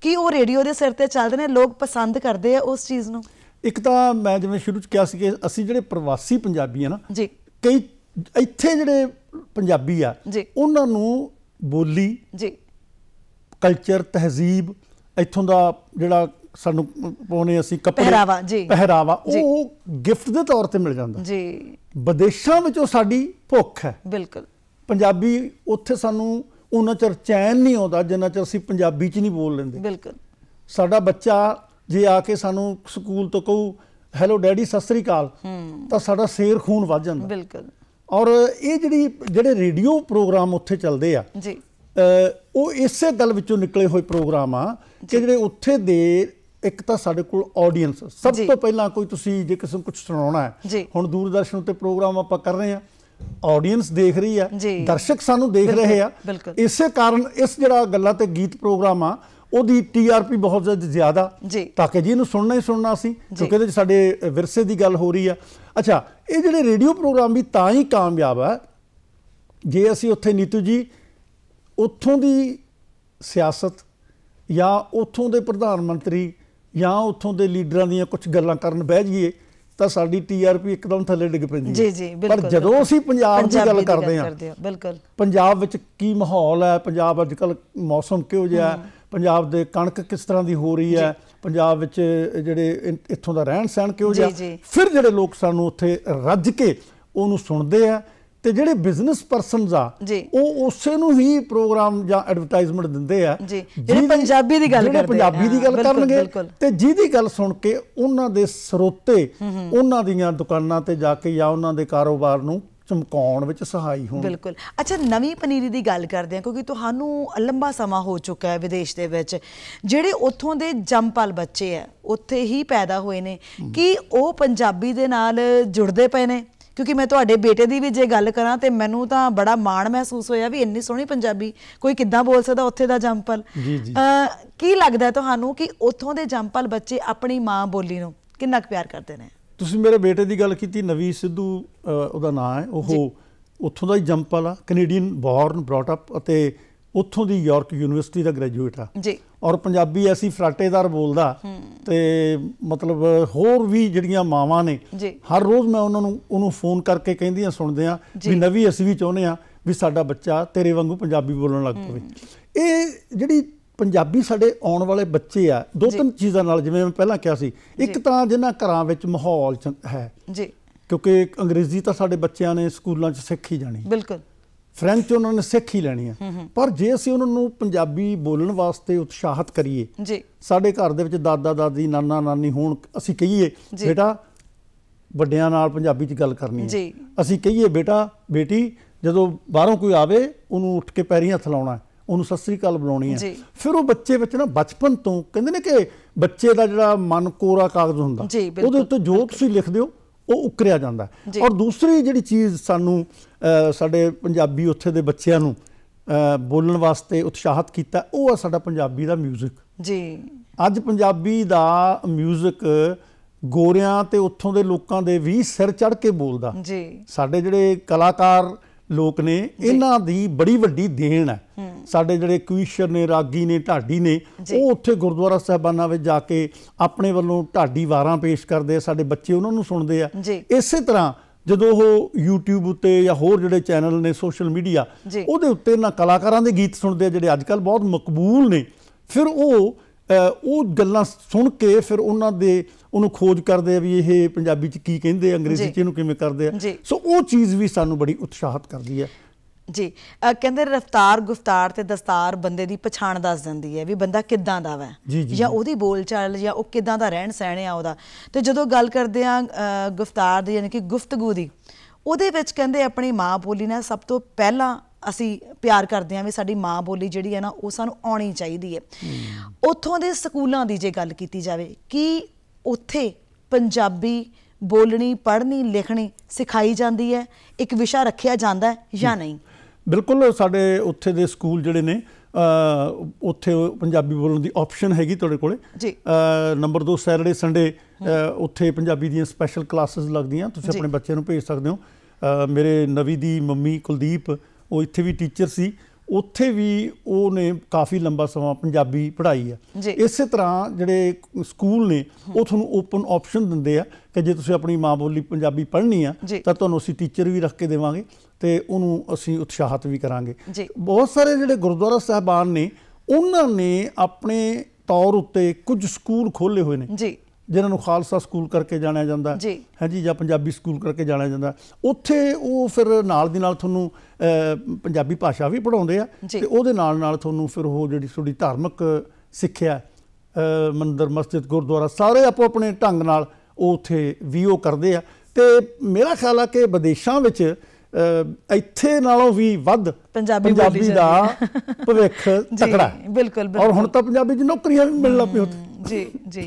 ਕਿ ਉਹ ਰੇਡੀਓ ਦੇ ਸਿਰ ਤੇ ਚੱਲਦੇ ਨੇ ਲੋਕ ਪਸੰਦ ਕਰਦੇ ਆ ਉਸ ਚੀਜ਼ ਨੂੰ ਇੱਕ ਤਾਂ ਮੈਂ ਜਿਵੇਂ ਸ਼ੁਰੂ ਚ ਕਿਹਾ ਸੀ ਕਿ ਅਸੀਂ ਜਿਹੜੇ ਪ੍ਰਵਾਸੀ ਪੰਜਾਬੀ ਆ ਨਾ ਜੀ ਕਈ ਇੱਥੇ ਜਿਹੜੇ ਪੰਜਾਬੀ ਆ ਉਹਨਾਂ ਨੂੰ ਬੋਲੀ ਜੀ ਕਲਚਰ ਤਹਜ਼ੀਬ ਇੱਥੋਂ ਦਾ ਜਿਹੜਾ ਸਾਨੂੰ ਪਾਉਨੇ ਅਸੀਂ ਕੱਪੜੇ ਪਹਿਰਾਵਾ ਜੀ ਪਹਿਰਾਵਾ ਉਹ ਗਿਫਟ ਦੇ ਤੌਰ ਤੇ ਮਿਲ ਜਾਂਦਾ ਜੀ ਵਿਦੇਸ਼ਾਂ ਵਿੱਚੋਂ ਸਾਡੀ ਭੁੱਖ ਹੈ ਬਿਲਕੁਲ ਪੰਜਾਬੀ ਉੱਥੇ ਸਾਨੂੰ ਉਹਨਾਂ ਚਿਰ ਚੈਨ ਨਹੀਂ ਆਉਂਦਾ ਜਿੰਨਾ ਚਿਰ ਅਸੀਂ ਪੰਜਾਬੀ 'ਚ ਨਹੀਂ ਬੋਲ ਲੈਂਦੇ ਬਿਲਕੁਲ ਸਾਡਾ ਬੱਚਾ ਜੇ ਆ ਕੇ ਸਾਨੂੰ ਸਕੂਲ ਤੋਂ ਕਹੂ ਹੈਲੋ ਡੈਡੀ ਸਤਿ ਸ੍ਰੀ ਅਕਾਲ ਤਾਂ ਸਾਡਾ ਸੇਰ ਖੂਨ ਵੱਜ ਜਾਂਦਾ ਬਿਲਕੁਲ ਔਰ ਇਹ ਜਿਹੜੀ ਜਿਹੜੇ ਰੇਡੀਓ ਪ੍ਰੋਗਰਾਮ ਉੱਥੇ ਚੱਲਦੇ ਆ ਜੀ ਉਹ ਇਸੇ ਗੱਲ ਵਿੱਚੋਂ ਨਿਕਲੇ ਹੋਏ ਪ੍ਰੋਗਰਾਮ ਆ ਕਿ ਜਿਹੜੇ ਉੱਥੇ ਦੇ ਇੱਕ ਤਾਂ ਸਾਡੇ ਕੋਲ ਆਡੀਅנס ਸਭ ਤੋਂ ਪਹਿਲਾਂ ਕੋਈ ਤੁਸੀਂ ਜੇ ਕਿਸਮ ਕੁਝ ਸੁਣਾਉਣਾ ਹੈ ਹੁਣ ਦੂਰਦਰਸ਼ਨ ਉੱਤੇ ਪ੍ਰੋਗਰਾਮ ਆਪਾਂ ਕਰ ਰਹੇ ਆ ਆਡੀਅנס ਦੇਖ ਰਹੀ ਆ ਦਰਸ਼ਕ ਸਾਨੂੰ ਦੇਖ ਰਹੇ ਆ ਇਸੇ ਕਾਰਨ ਇਸ ਜਿਹੜਾ ਗੱਲਾਂ ਤੇ ਗੀਤ ਪ੍ਰੋਗਰਾਮ ਆ ਉਹਦੀ ਟੀਆਰਪੀ ਬਹੁਤ ਜ਼ਿਆਦਾ ਤਾਂ ਕਿ ਜੀ ਇਹਨੂੰ ਸੁਣਨਾ ਹੀ ਸੁਣਨਾ ਸੀ ਕਿਉਂਕਿ ਇਹਦੇ ਸਾਡੇ ਵਿਰਸੇ ਦੀ ਗੱਲ ਹੋ ਰਹੀ ਆ ਅੱਛਾ ਇਹ ਜਿਹੜੇ ਰੇਡੀਓ ਪ੍ਰੋਗਰਾਮ ਵੀ ਤਾਂ ਹੀ ਕਾਮਯਾਬ ਆ ਜੇ ਅਸੀਂ ਉੱਥੇ ਨੀਤੂ ਜੀ ਉੱਥੋਂ ਦੀ ਸਿਆਸਤ ਜਾਂ ਉੱਥੋਂ ਦੇ ਪ੍ਰਧਾਨ ਮੰਤਰੀ ਜਾਂ ਉੱਥੋਂ ਦੇ ਲੀਡਰਾਂ ਦੀਆਂ ਕੁਝ ਗੱਲਾਂ ਕਰਨ ਬਹਿ ਜਾਈਏ ਤਾਂ ਸਾਡੀ ਟੀਆਰਪੀ ਇੱਕਦਮ ਥੱਲੇ ਡਿੱਗ ਪੈਂਦੀ ਹੈ ਜੀ ਜੀ ਬਿਲਕੁਲ ਪਰ ਜਦੋਂ ਅਸੀਂ ਪੰਜਾਬ ਦੀ ਗੱਲ ਕਰਦੇ ਹਾਂ ਬਿਲਕੁਲ ਪੰਜਾਬ ਵਿੱਚ ਕੀ ਮਾਹੌਲ ਹੈ ਪੰਜਾਬ ਅੱਜ ਕੱਲ ਮੌਸਮ ਕਿਹੋ ਜਿਹਾ ਹੈ ਪੰਜਾਬ ਦੇ ਕਣਕ ਕਿਸ ਤਰ੍ਹਾਂ ਦੀ ਹੋ ਰਹੀ ਹੈ ਪੰਜਾਬ ਵਿੱਚ ਜਿਹੜੇ ਇੱਥੋਂ ਦਾ ਰਹਿਣ ਸਹਿਣ ਕਿਹੋ ਜਿਹਾ ਫਿਰ ਜਿਹੜੇ ਲੋਕ ਸਾਨੂੰ ਉੱਥੇ ਰੱਜ ਕੇ ਉਹਨੂੰ ਸੁਣਦੇ ਆ ਤੇ ਜਿਹੜੇ ਬਿਜ਼ਨਸ ਪਰਸਨਸ ਆ ਉਹ ਉਸੇ ਨੂੰ ਹੀ ਪ੍ਰੋਗਰਾਮ ਜਾਂ ਐਡਵਰਟਾਈਜ਼ਮੈਂਟ ਦਿੰਦੇ ਆ ਜਿਹੜੇ ਪੰਜਾਬੀ ਦੀ ਗੱਲ ਕਰਦੇ ਆ ਪੰਜਾਬੀ ਦੀ ਗੱਲ ਕਰਨਗੇ ਤੇ ਜਿਹਦੀ ਗੱਲ ਸੁਣ ਕੇ ਉਹਨਾਂ ਦੇ ਸਰੋਤੇ ਉਹਨਾਂ ਦੀਆਂ ਦੁਕਾਨਾਂ ਤੇ ਜਾ ਕੇ ਜਾਂ ਉਹਨਾਂ ਦੇ ਕਾਰੋਬਾਰ ਨੂੰ ਚਮਕਾਉਣ ਵਿੱਚ ਸਹਾਈ ਹੋਣ ਬਿਲਕੁਲ ਅੱਛਾ ਨਵੀਂ ਪਨੀਰੀ ਦੀ ਗੱਲ ਕਰਦੇ ਆ ਕਿਉਂਕਿ ਤੁਹਾਨੂੰ ਲੰਬਾ ਸਮਾਂ ਹੋ ਚੁੱਕਾ ਹੈ ਵਿਦੇਸ਼ ਦੇ ਵਿੱਚ ਜਿਹੜੇ ਉੱਥੋਂ ਦੇ ਜੰਮਪਲ ਬੱਚੇ ਆ ਉੱਥੇ ਹੀ ਪੈਦਾ ਹੋਏ ਨੇ ਕਿ ਉਹ ਪੰਜਾਬੀ ਦੇ ਨਾਲ ਜੁੜਦੇ ਪਏ ਨੇ ਕਿਉਂਕਿ ਮੈਂ ਤੁਹਾਡੇ ਬੇਟੇ ਦੀ ਵੀ ਜੇ ਗੱਲ ਕਰਾਂ ਤੇ ਮੈਨੂੰ ਤਾਂ ਬੜਾ ਮਾਣ ਮਹਿਸੂਸ ਹੋਇਆ ਵੀ ਇੰਨੀ ਸੋਹਣੀ ਪੰਜਾਬੀ ਕੋਈ ਕਿੱਦਾਂ ਬੋਲ ਸਕਦਾ ਉੱਥੇ ਦਾ ਜੰਪਲ ਕੀ ਲੱਗਦਾ ਤੁਹਾਨੂੰ ਕਿ ਉੱਥੋਂ ਦੇ ਜੰਪਲ ਬੱਚੇ ਆਪਣੀ ਮਾਂ ਬੋਲੀ ਨੂੰ ਕਿੰਨਾ ਕੁ ਪਿਆਰ ਕਰਦੇ ਨੇ ਤੁਸੀਂ ਮੇਰੇ ਬੇਟੇ ਦੀ ਗੱਲ ਕੀਤੀ ਨਵੀ ਸਿੱਧੂ ਉਹਦਾ ਨਾਮ ਹੈ ਉਹ ਉੱਥੋਂ ਦਾ ਹੀ ਜੰਪਲ ਆ ਕੈਨੇਡੀਅਨ ਬੌਰਨ ਬ੍ਰੌਟ ਅਪ ਅਤੇ ਉੱਥੋਂ ਦੀ ਯਾਰਕ ਯੂਨੀਵਰਸਿਟੀ ਦਾ ਗ੍ਰੈਜੂਏਟ ਆ ਜੀ ਔਰ ਪੰਜਾਬੀ ਐਸੀ ਫਰਾਟੇਦਾਰ ਬੋਲਦਾ ਤੇ ਮਤਲਬ ਹੋਰ ਵੀ ਜਿਹੜੀਆਂ ਮਾਵਾਂ ਨੇ ਹਰ ਰੋਜ਼ ਮੈਂ ਉਹਨਾਂ ਨੂੰ ਉਹਨੂੰ ਫੋਨ ਕਰਕੇ ਕਹਿੰਦੀਆਂ ਸੁਣਦੇ ਆ ਵੀ ਨਵੀ ਅਸੀਂ ਵੀ ਚਾਹੁੰਦੇ ਆ ਵੀ ਸਾਡਾ ਬੱਚਾ ਤੇਰੇ ਵਾਂਗੂ ਪੰਜਾਬੀ ਬੋਲਣ ਲੱਗ ਪਵੇ ਇਹ ਜਿਹੜੀ ਪੰਜਾਬੀ ਸਾਡੇ ਆਉਣ ਵਾਲੇ ਬੱਚੇ ਆ ਦੋ ਤਿੰਨ ਚੀਜ਼ਾਂ ਨਾਲ ਜਿਵੇਂ ਮੈਂ ਪਹਿਲਾਂ ਕਿਹਾ ਸੀ ਇੱਕ ਤਾਂ ਜਿਨ੍ਹਾਂ ਘਰਾਂ ਵਿੱਚ ਮਾਹੌਲ ਹੈ ਜੀ ਕਿਉਂਕਿ ਅੰਗਰੇਜ਼ੀ ਤਾਂ ਸਾਡੇ ਬੱਚਿਆਂ ਨੇ ਸਕੂਲਾਂ 'ਚ ਸਿੱਖ ਹੀ ਜਾਣੀ ਬਿਲਕੁਲ ਫ੍ਰੈਂਚ ਉਹਨਾਂ ਨੇ ਸਿੱਖ ਹੀ ਲੈਣੀ ਆ ਪਰ ਜੇ ਅਸੀਂ ਉਹਨਾਂ ਨੂੰ ਪੰਜਾਬੀ ਬੋਲਣ ਵਾਸਤੇ ਉਤਸ਼ਾਹਤ ਕਰੀਏ ਜੀ ਸਾਡੇ ਘਰ ਦੇ ਵਿੱਚ ਦਾਦਾ ਦਾਦੀ ਨਾਨਾ ਨਾਨੀ ਹੋਣ ਅਸੀਂ ਕਹੀਏ ਬੇਟਾ ਵੱਡਿਆਂ ਨਾਲ ਪੰਜਾਬੀ 'ਚ ਗੱਲ ਕਰਨੀ ਹੈ ਅਸੀਂ ਕਹੀਏ ਬੇਟਾ ਬੇਟੀ ਜਦੋਂ ਬਾਹਰੋਂ ਕੋਈ ਆਵੇ ਉਹਨੂੰ ਉੱਠ ਕੇ ਪੈਰੀਂ ਹੱਥ ਲਾਉਣਾ ਉਹਨੂੰ ਸਤਿ ਸ੍ਰੀ ਅਕਾਲ ਬੁਲਾਉਣੀ ਹੈ ਫਿਰ ਉਹ ਬੱਚੇ ਵਿੱਚ ਨਾ ਬਚਪਨ ਤੋਂ ਕਹਿੰਦੇ ਨੇ ਕਿ ਬੱਚੇ ਦਾ ਜਿਹੜਾ ਮਨ ਕੋਰਾ ਕਾਗਜ਼ ਹੁੰਦਾ ਉਹਦੇ ਉੱਤੇ ਜੋ ਤੁਸੀਂ ਲਿਖਦੇ ਹੋ ਉਹ ਉਕਰਿਆ ਜਾਂਦਾ ਔਰ ਦੂਸਰੀ ਜਿਹੜੀ ਚੀਜ਼ ਸਾਨੂੰ ਸਾਡੇ ਪੰਜਾਬੀ ਉੱਥੇ ਦੇ ਬੱਚਿਆਂ ਨੂੰ ਬੋਲਣ ਵਾਸਤੇ ਉਤਸ਼ਾਹਤ ਕੀਤਾ ਉਹ ਆ ਸਾਡਾ ਪੰਜਾਬੀ ਦਾ 뮤직 ਜੀ ਅੱਜ ਪੰਜਾਬੀ ਦਾ 뮤직 ਗੋਰਿਆਂ ਤੇ ਉੱਥੋਂ ਦੇ ਲੋਕਾਂ ਦੇ ਵੀ ਸਿਰ ਚੜ ਕੇ ਬੋਲਦਾ ਜੀ ਸਾਡੇ ਜਿਹੜੇ ਕਲਾਕਾਰ ਲੋਕ ਨੇ ਇਹਨਾਂ ਦੀ ਬੜੀ ਵੱਡੀ ਦੇਣ ਹੈ ਸਾਡੇ ਜਿਹੜੇ ਕੁਇਸ਼ਰ ਨੇ ਰਾਗੀ ਨੇ ਢਾਡੀ ਨੇ ਉਹ ਉੱਥੇ ਗੁਰਦੁਆਰਾ ਸਾਹਿਬਾਨਾਂ ਵਿੱਚ ਜਾ ਕੇ ਆਪਣੇ ਵੱਲੋਂ ਢਾਡੀ ਵਾਰਾਂ ਪੇਸ਼ ਕਰਦੇ ਆ ਸਾਡੇ ਬੱਚੇ ਉਹਨਾਂ ਨੂੰ ਸੁਣਦੇ ਆ ਇਸੇ ਤਰ੍ਹਾਂ ਜਦੋਂ ਉਹ YouTube ਉੱਤੇ ਜਾਂ ਹੋਰ ਜਿਹੜੇ ਚੈਨਲ ਨੇ ਸੋਸ਼ਲ ਮੀਡੀਆ ਉਹਦੇ ਉੱਤੇ ਨਾ ਕਲਾਕਾਰਾਂ ਦੇ ਗੀਤ ਸੁਣਦੇ ਆ ਜਿਹੜੇ ਅੱਜ ਕੱਲ ਬਹੁਤ ਮਕਬੂਲ ਨੇ ਫਿਰ ਉਹ ਉਹ ਗੱਲਾਂ ਸੁਣ ਕੇ ਫਿਰ ਉਹਨਾਂ ਦੇ ਉਹਨੂੰ ਖੋਜ ਕਰਦੇ ਆ ਵੀ ਇਹ ਪੰਜਾਬੀ ਚ ਕੀ ਕਹਿੰਦੇ ਅੰਗਰੇਜ਼ੀ ਚ ਇਹਨੂੰ ਕਿਵੇਂ ਕਰਦੇ ਆ ਸੋ ਉਹ ਚੀਜ਼ ਵੀ ਸਾਨੂੰ ਬੜੀ ਉਤਸ਼ਾਹਤ ਕਰਦੀ ਹੈ ਜੀ ਕਹਿੰਦੇ ਰਫਤਾਰ ਗੁਫਤਾਰ ਤੇ ਦਸਤਾਰ ਬੰਦੇ ਦੀ ਪਛਾਣ ਦੱਸ ਦਿੰਦੀ ਹੈ ਵੀ ਬੰਦਾ ਕਿੱਦਾਂ ਦਾ ਵਾ ਜਾਂ ਉਹਦੀ ਬੋਲਚਾਲ ਜਾਂ ਉਹ ਕਿੱਦਾਂ ਦਾ ਰਹਿਣ ਸਹਿਣ ਆ ਉਹਦਾ ਤੇ ਜਦੋਂ ਗੱਲ ਕਰਦੇ ਆ ਗੁਫਤਾਰ ਦੀ ਯਾਨੀ ਕਿ ਗੁਫ਼ਤਗੂ ਦੀ ਉਹਦੇ ਵਿੱਚ ਕਹਿੰਦੇ ਆਪਣੀ ਮਾਂ ਬੋਲੀ ਨਾਲ ਸਭ ਤੋਂ ਪਹਿਲਾਂ ਅਸੀਂ ਪਿਆਰ ਕਰਦੇ ਹਾਂ ਵੀ ਸਾਡੀ ਮਾਂ ਬੋਲੀ ਜਿਹੜੀ ਹੈ ਨਾ ਉਹ ਸਾਨੂੰ ਆਉਣੀ ਚਾਹੀਦੀ ਹੈ ਉੱਥੋਂ ਦੇ ਸਕੂਲਾਂ ਦੀ ਜੇ ਗੱਲ ਕੀਤੀ ਜਾਵੇ ਕਿ ਉੱਥੇ ਪੰਜਾਬੀ ਬੋਲਣੀ ਪੜ੍ਹਨੀ ਲਿਖਣੀ ਸਿਖਾਈ ਜਾਂਦੀ ਹੈ ਇੱਕ ਵਿਸ਼ਾ ਰੱਖਿਆ ਜਾਂਦਾ ਹੈ ਜਾਂ ਨਹੀਂ ਬਿਲਕੁਲ ਸਾਡੇ ਉੱਥੇ ਦੇ ਸਕੂਲ ਜਿਹੜੇ ਨੇ ਉੱਥੇ ਪੰਜਾਬੀ ਬੋਲਣ ਦੀ ਆਪਸ਼ਨ ਹੈਗੀ ਤੁਹਾਡੇ ਕੋਲੇ ਜੀ ਨੰਬਰ 2 ਸੈਟਰਡੇ ਸੰਡੇ ਉੱਥੇ ਪੰਜਾਬੀ ਦੀਆਂ ਸਪੈਸ਼ਲ ਕਲਾਸਿਸ ਲੱਗਦੀਆਂ ਤੁਸੀਂ ਆਪਣੇ ਬੱਚੇ ਨੂੰ ਭੇਜ ਸਕਦੇ ਹੋ ਮੇਰੇ ਨਵੀ ਦੀ ਮੰਮੀ ਕੁਲਦੀਪ ਉਹ ਇੱਥੇ ਵੀ ਟੀਚਰ ਸੀ ਉੱਥੇ ਵੀ ਉਹਨੇ ਕਾਫੀ ਲੰਬਾ ਸਮਾਂ ਪੰਜਾਬੀ ਪੜ੍ਹਾਈ ਆ ਇਸੇ ਤਰ੍ਹਾਂ ਜਿਹੜੇ ਸਕੂਲ ਨੇ ਉਹ ਤੁਹਾਨੂੰ ਓਪਨ ਆਪਸ਼ਨ ਦਿੰਦੇ ਆ ਕਿ ਜੇ ਤੁਸੀਂ ਆਪਣੀ ਮਾਂ ਬੋਲੀ ਪੰਜਾਬੀ ਪੜ੍ਹਨੀ ਆ ਤਾਂ ਤੁਹਾਨੂੰ ਅਸੀਂ ਟੀਚਰ ਵੀ ਰੱਖ ਕੇ ਦੇਵਾਂਗੇ ਤੇ ਉਹਨੂੰ ਅਸੀਂ ਉਤਸ਼ਾਹਤ ਵੀ ਕਰਾਂਗੇ ਬਹੁਤ ਸਾਰੇ ਜਿਹੜੇ ਗੁਰਦੁਆਰਾ ਸਾਹਿਬਾਨ ਨੇ ਉਹਨਾਂ ਨੇ ਆਪਣੇ ਤੌਰ ਉੱਤੇ ਕੁਝ ਸਕੂਲ ਖੋਲੇ ਹੋਏ ਨੇ ਜੀ ਜਿਨ੍ਹਾਂ ਨੂੰ ਖਾਲਸਾ ਸਕੂਲ ਕਰਕੇ ਜਾਣਿਆ ਜਾਂਦਾ ਹੈ ਜੀ ਜਾਂ ਪੰਜਾਬੀ ਸਕੂਲ ਕਰਕੇ ਜਾਣਿਆ ਜਾਂਦਾ ਉੱਥੇ ਉਹ ਫਿਰ ਨਾਲ ਦੀ ਨਾਲ ਤੁਹਾਨੂੰ ਪੰਜਾਬੀ ਭਾਸ਼ਾ ਵੀ ਪੜਾਉਂਦੇ ਆ ਤੇ ਉਹਦੇ ਨਾਲ ਨਾਲ ਤੁਹਾਨੂੰ ਫਿਰ ਉਹ ਜਿਹੜੀ ਤੁਹਾਡੀ ਧਾਰਮਿਕ ਸਿੱਖਿਆ ਮੰਦਰ ਮਸਜਿਦ ਗੁਰਦੁਆਰਾ ਸਾਰੇ ਆਪੋ ਆਪਣੇ ਢੰਗ ਨਾਲ ਉਹ ਉੱਥੇ ਵੀ ਉਹ ਕਰਦੇ ਆ ਤੇ ਮੇਰਾ ਖਿਆਲ ਆ ਕਿ ਵਿਦੇਸ਼ਾਂ ਵਿੱਚ ਇੱਥੇ ਨਾਲੋਂ ਵੀ ਵੱਧ ਪੰਜਾਬੀ ਦਾ ਭਵਿੱਖ ਤਕੜਾ ਬਿਲਕੁਲ ਬਿਲਕੁਲ ਔਰ ਹੁਣ ਤਾਂ ਪੰਜਾਬੀ ਦੀ ਨੌਕਰੀਆਂ ਵੀ ਮਿਲਣ ਲੱਪੇ ਉੱਥੇ ਜੀ ਜੀ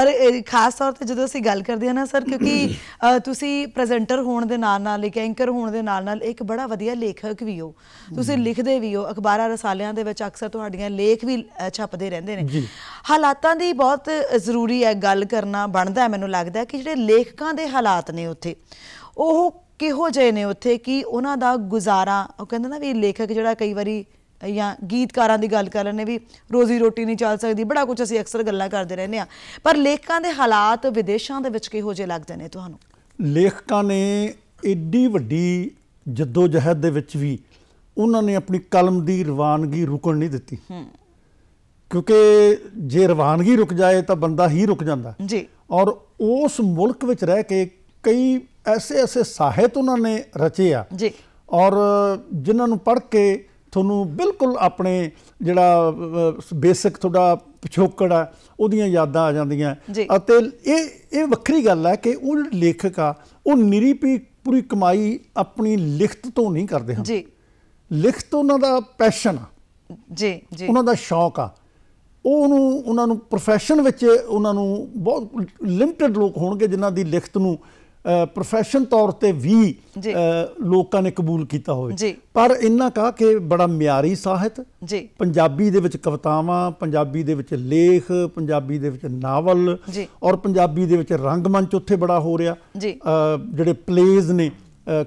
ਔਰ ਖਾਸ ਤੌਰ ਤੇ ਜਦੋਂ ਅਸੀਂ ਗੱਲ ਕਰਦੇ ਹਾਂ ਨਾ ਸਰ ਕਿਉਂਕਿ ਤੁਸੀਂ ਪ੍ਰੈਜ਼ੈਂਟਰ ਹੋਣ ਦੇ ਨਾਲ ਨਾਲ ਇੱਕ ਐਂਕਰ ਹੋਣ ਦੇ ਨਾਲ ਨਾਲ ਇੱਕ ਬੜਾ ਵਧੀਆ ਲੇਖਕ ਵੀ ਹੋ ਤੁਸੀਂ ਲਿਖਦੇ ਵੀ ਹੋ ਅਖਬਾਰਾਂ ਰਸਾਲਿਆਂ ਦੇ ਵਿੱਚ ਅਕਸਰ ਤੁਹਾਡੀਆਂ ਲੇਖ ਵੀ ਛਪਦੇ ਰਹਿੰਦੇ ਨੇ ਹਾਲਾਤਾਂ ਦੀ ਬਹੁਤ ਜ਼ਰੂਰੀ ਹੈ ਗੱਲ ਕਰਨਾ ਬਣਦਾ ਮੈਨੂੰ ਲੱਗਦਾ ਕਿ ਜਿਹੜੇ ਲੇਖਕਾਂ ਦੇ ਹਾਲਾਤ ਨੇ ਉੱਥੇ ਉਹ ਕਿਹੋ ਜੇ ਨੇ ਉੱਥੇ ਕਿ ਉਹਨਾਂ ਦਾ ਗੁਜ਼ਾਰਾ ਉਹ ਕਹਿੰਦੇ ਨਾ ਵੀ ਲੇਖਕ ਜਿਹੜਾ ਕਈ ਵਾਰੀ ਜਾਂ ਗੀਤਕਾਰਾਂ ਦੀ ਗੱਲ ਕਰ ਲੈਣੇ ਵੀ ਰੋਜ਼ੀ ਰੋਟੀ ਨਹੀਂ ਚੱਲ ਸਕਦੀ ਬੜਾ ਕੁਝ ਅਸੀਂ ਅਕਸਰ ਗੱਲਾਂ ਕਰਦੇ ਰਹਿੰਦੇ ਆ ਪਰ ਲੇਖਕਾਂ ਦੇ ਹਾਲਾਤ ਵਿਦੇਸ਼ਾਂ ਦੇ ਵਿੱਚ ਕਿਹੋ ਜੇ ਲੱਗਦੇ ਨੇ ਤੁਹਾਨੂੰ ਲੇਖਕਾਂ ਨੇ ਏਡੀ ਵੱਡੀ ਜਦੋਜਹਿਦ ਦੇ ਵਿੱਚ ਵੀ ਉਹਨਾਂ ਨੇ ਆਪਣੀ ਕਲਮ ਦੀ ਰਵਾਨਗੀ ਰੁਕਣ ਨਹੀਂ ਦਿੱਤੀ ਕਿਉਂਕਿ ਜੇ ਰਵਾਨਗੀ ਰੁਕ ਜਾਏ ਤਾਂ ਬੰਦਾ ਹੀ ਰੁਕ ਜਾਂਦਾ ਜੀ ਔਰ ਉਸ ਮੁਲਕ ਵਿੱਚ ਰਹਿ ਕੇ ਕਈ ਐਸੇ ਐਸੇ ਸਾਹਿਤ ਉਹਨਾਂ ਨੇ ਰਚੇ ਆ ਜੀ ਔਰ ਜਿਨ੍ਹਾਂ ਨੂੰ ਪੜ੍ਹ ਕੇ ਤੁਹਾਨੂੰ ਬਿਲਕੁਲ ਆਪਣੇ ਜਿਹੜਾ ਬੇਸਿਕ ਤੁਹਾਡਾ ਪਿਛੋਕੜ ਆ ਉਹਦੀਆਂ ਯਾਦਾਂ ਆ ਜਾਂਦੀਆਂ ਅਤੇ ਇਹ ਇਹ ਵੱਖਰੀ ਗੱਲ ਹੈ ਕਿ ਉਹ ਲੇਖਕ ਆ ਉਹ ਨਿਰੀਪੀ ਪੂਰੀ ਕਮਾਈ ਆਪਣੀ ਲਿਖਤ ਤੋਂ ਨਹੀਂ ਕਰਦੇ ਹਾਂ ਜੀ ਲਿਖਤ ਉਹਨਾਂ ਦਾ ਪੈਸ਼ਨ ਆ ਜੀ ਜੀ ਉਹਨਾਂ ਦਾ ਸ਼ੌਕ ਆ ਉਹ ਉਹਨੂੰ ਉਹਨਾਂ ਨੂੰ ਪ੍ਰੋਫੈਸ਼ਨ ਵਿੱਚ ਉਹਨਾਂ ਨੂੰ ਬਹੁਤ ਲਿਮਟਿਡ ਲੋਕ ਹੋਣਗੇ ਜਿਨ੍ਹਾਂ ਦੀ ਲਿਖਤ ਨੂੰ ਪ੍ਰੋਫੈਸ਼ਨ ਤੌਰ ਤੇ ਵੀ ਲੋਕਾਂ ਨੇ ਕਬੂਲ ਕੀਤਾ ਹੋਵੇ ਪਰ ਇਹਨਾਂ ਕਹਾ ਕਿ ਬੜਾ ਮਿਆਰੀ ਸਾਹਿਤ ਪੰਜਾਬੀ ਦੇ ਵਿੱਚ ਕਵਿਤਾਵਾਂ ਪੰਜਾਬੀ ਦੇ ਵਿੱਚ ਲੇਖ ਪੰਜਾਬੀ ਦੇ ਵਿੱਚ ਨਾਵਲ ਔਰ ਪੰਜਾਬੀ ਦੇ ਵਿੱਚ ਰੰਗਮੰਚ ਉੱਥੇ ਬੜਾ ਹੋ ਰਿਹਾ ਜਿਹੜੇ ਪਲੇਜ਼ ਨੇ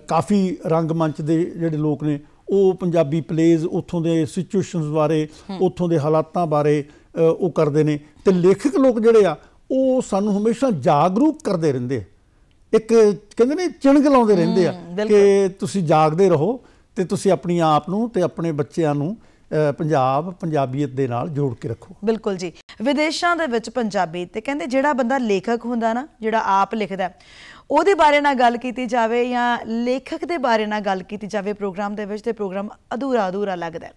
ਕਾਫੀ ਰੰਗਮੰਚ ਦੇ ਜਿਹੜੇ ਲੋਕ ਨੇ ਉਹ ਪੰਜਾਬੀ ਪਲੇਜ਼ ਉੱਥੋਂ ਦੇ ਸਿਚੁਏਸ਼ਨਸ ਬਾਰੇ ਉੱਥੋਂ ਦੇ ਹਾਲਾਤਾਂ ਬਾਰੇ ਉਹ ਕਰਦੇ ਨੇ ਤੇ ਲੇਖਕ ਲੋਕ ਜਿਹੜੇ ਆ ਉਹ ਸਾਨੂੰ ਹਮੇਸ਼ਾ ਜਾਗਰੂਕ ਕਰਦੇ ਰਹਿੰਦੇ ਇੱਕ ਕਹਿੰਦੇ ਨੇ ਚਿੰਗ ਲਾਉਂਦੇ ਰਹਿੰਦੇ ਆ ਕਿ ਤੁਸੀਂ ਜਾਗਦੇ ਰਹੋ ਤੇ ਤੁਸੀਂ ਆਪਣੀ ਆਪ ਨੂੰ ਤੇ ਆਪਣੇ ਬੱਚਿਆਂ ਨੂੰ ਪੰਜਾਬ ਪੰਜਾਬੀਅਤ ਦੇ ਨਾਲ ਜੋੜ ਕੇ ਰੱਖੋ ਬਿਲਕੁਲ ਜੀ ਵਿਦੇਸ਼ਾਂ ਦੇ ਵਿੱਚ ਪੰਜਾਬੀ ਤੇ ਕਹਿੰਦੇ ਜਿਹੜਾ ਬੰਦਾ ਲੇਖਕ ਹੁੰਦਾ ਨਾ ਜਿਹੜਾ ਆਪ ਲਿਖਦਾ ਉਹਦੇ ਬਾਰੇ ਨਾਲ ਗੱਲ ਕੀਤੀ ਜਾਵੇ ਜਾਂ ਲੇਖਕ ਦੇ ਬਾਰੇ ਨਾਲ ਗੱਲ ਕੀਤੀ ਜਾਵੇ ਪ੍ਰੋਗਰਾਮ ਦੇ ਵਿੱਚ ਤੇ ਪ੍ਰੋਗਰਾਮ ਅਧੂਰਾ ਅਧੂਰਾ ਲੱਗਦਾ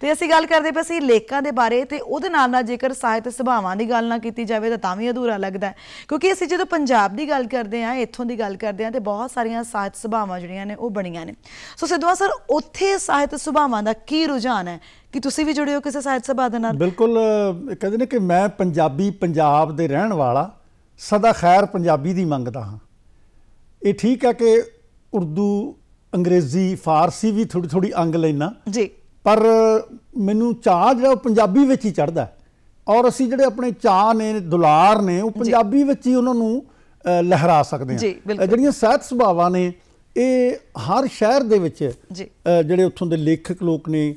ਤੇ ਅਸੀਂ ਗੱਲ ਕਰਦੇ ਪਏ ਸੀ ਲੇਖਕਾਂ ਦੇ ਬਾਰੇ ਤੇ ਉਹਦੇ ਨਾਲ ਨਾਲ ਜੇਕਰ ਸਾਹਿਤ ਸੁਭਾਵਾਂ ਦੀ ਗੱਲ ਨਾ ਕੀਤੀ ਜਾਵੇ ਤਾਂ ਤਾਂ ਵੀ ਅਧੂਰਾ ਲੱਗਦਾ ਕਿਉਂਕਿ ਅਸੀਂ ਜਦੋਂ ਪੰਜਾਬ ਦੀ ਗੱਲ ਕਰਦੇ ਆ ਇੱਥੋਂ ਦੀ ਗੱਲ ਕਰਦੇ ਆ ਤੇ ਬਹੁਤ ਸਾਰੀਆਂ ਸਾਹਿਤ ਸੁਭਾਵਾਂ ਜਿਹੜੀਆਂ ਨੇ ਉਹ ਬਣੀਆਂ ਨੇ ਸੋ ਸਿੱਧਵਾ ਸਰ ਉੱਥੇ ਸਾਹਿਤ ਸੁਭਾਵਾਂ ਦਾ ਕੀ ਰੁਝਾਨ ਹੈ ਕਿ ਤੁਸੀਂ ਵੀ ਜੁੜੇ ਹੋ ਕਿਸੇ ਸਾਹਿਤ ਸਭਾ ਦੇ ਨਾਲ ਬਿਲਕੁਲ ਕਹਿੰਦੇ ਨੇ ਕਿ ਮੈਂ ਪੰਜਾਬੀ ਪੰਜਾਬ ਦੇ ਰਹਿਣ ਵਾਲਾ ਸਦਾ ਖੈਰ ਪੰਜਾਬੀ ਦੀ ਮੰਗਦਾ ਹਾਂ ਇਹ ਠੀਕ ਹੈ ਕਿ ਉਰਦੂ ਅੰਗਰੇਜ਼ੀ ਫਾਰਸੀ ਵੀ ਥੋੜੀ ਥੋੜੀ ਅੰਗ ਲੈਣਾ ਜੀ ਪਰ ਮੈਨੂੰ ਚਾਹ ਜਿਹੜਾ ਉਹ ਪੰਜਾਬੀ ਵਿੱਚ ਹੀ ਚੜਦਾ ਔਰ ਅਸੀਂ ਜਿਹੜੇ ਆਪਣੇ ਚਾਹ ਨੇ ਦੁਲਾਰ ਨੇ ਉਹ ਪੰਜਾਬੀ ਵਿੱਚ ਹੀ ਉਹਨਾਂ ਨੂੰ ਲਹਿਰਾ ਸਕਦੇ ਆ ਜਿਹੜੀਆਂ ਸਾਹਿਤ ਸੁਭਾਵਾਂ ਨੇ ਇਹ ਹਰ ਸ਼ਹਿਰ ਦੇ ਵਿੱਚ ਜਿਹੜੇ ਉੱਥੋਂ ਦੇ ਲੇਖਕ ਲੋਕ ਨੇ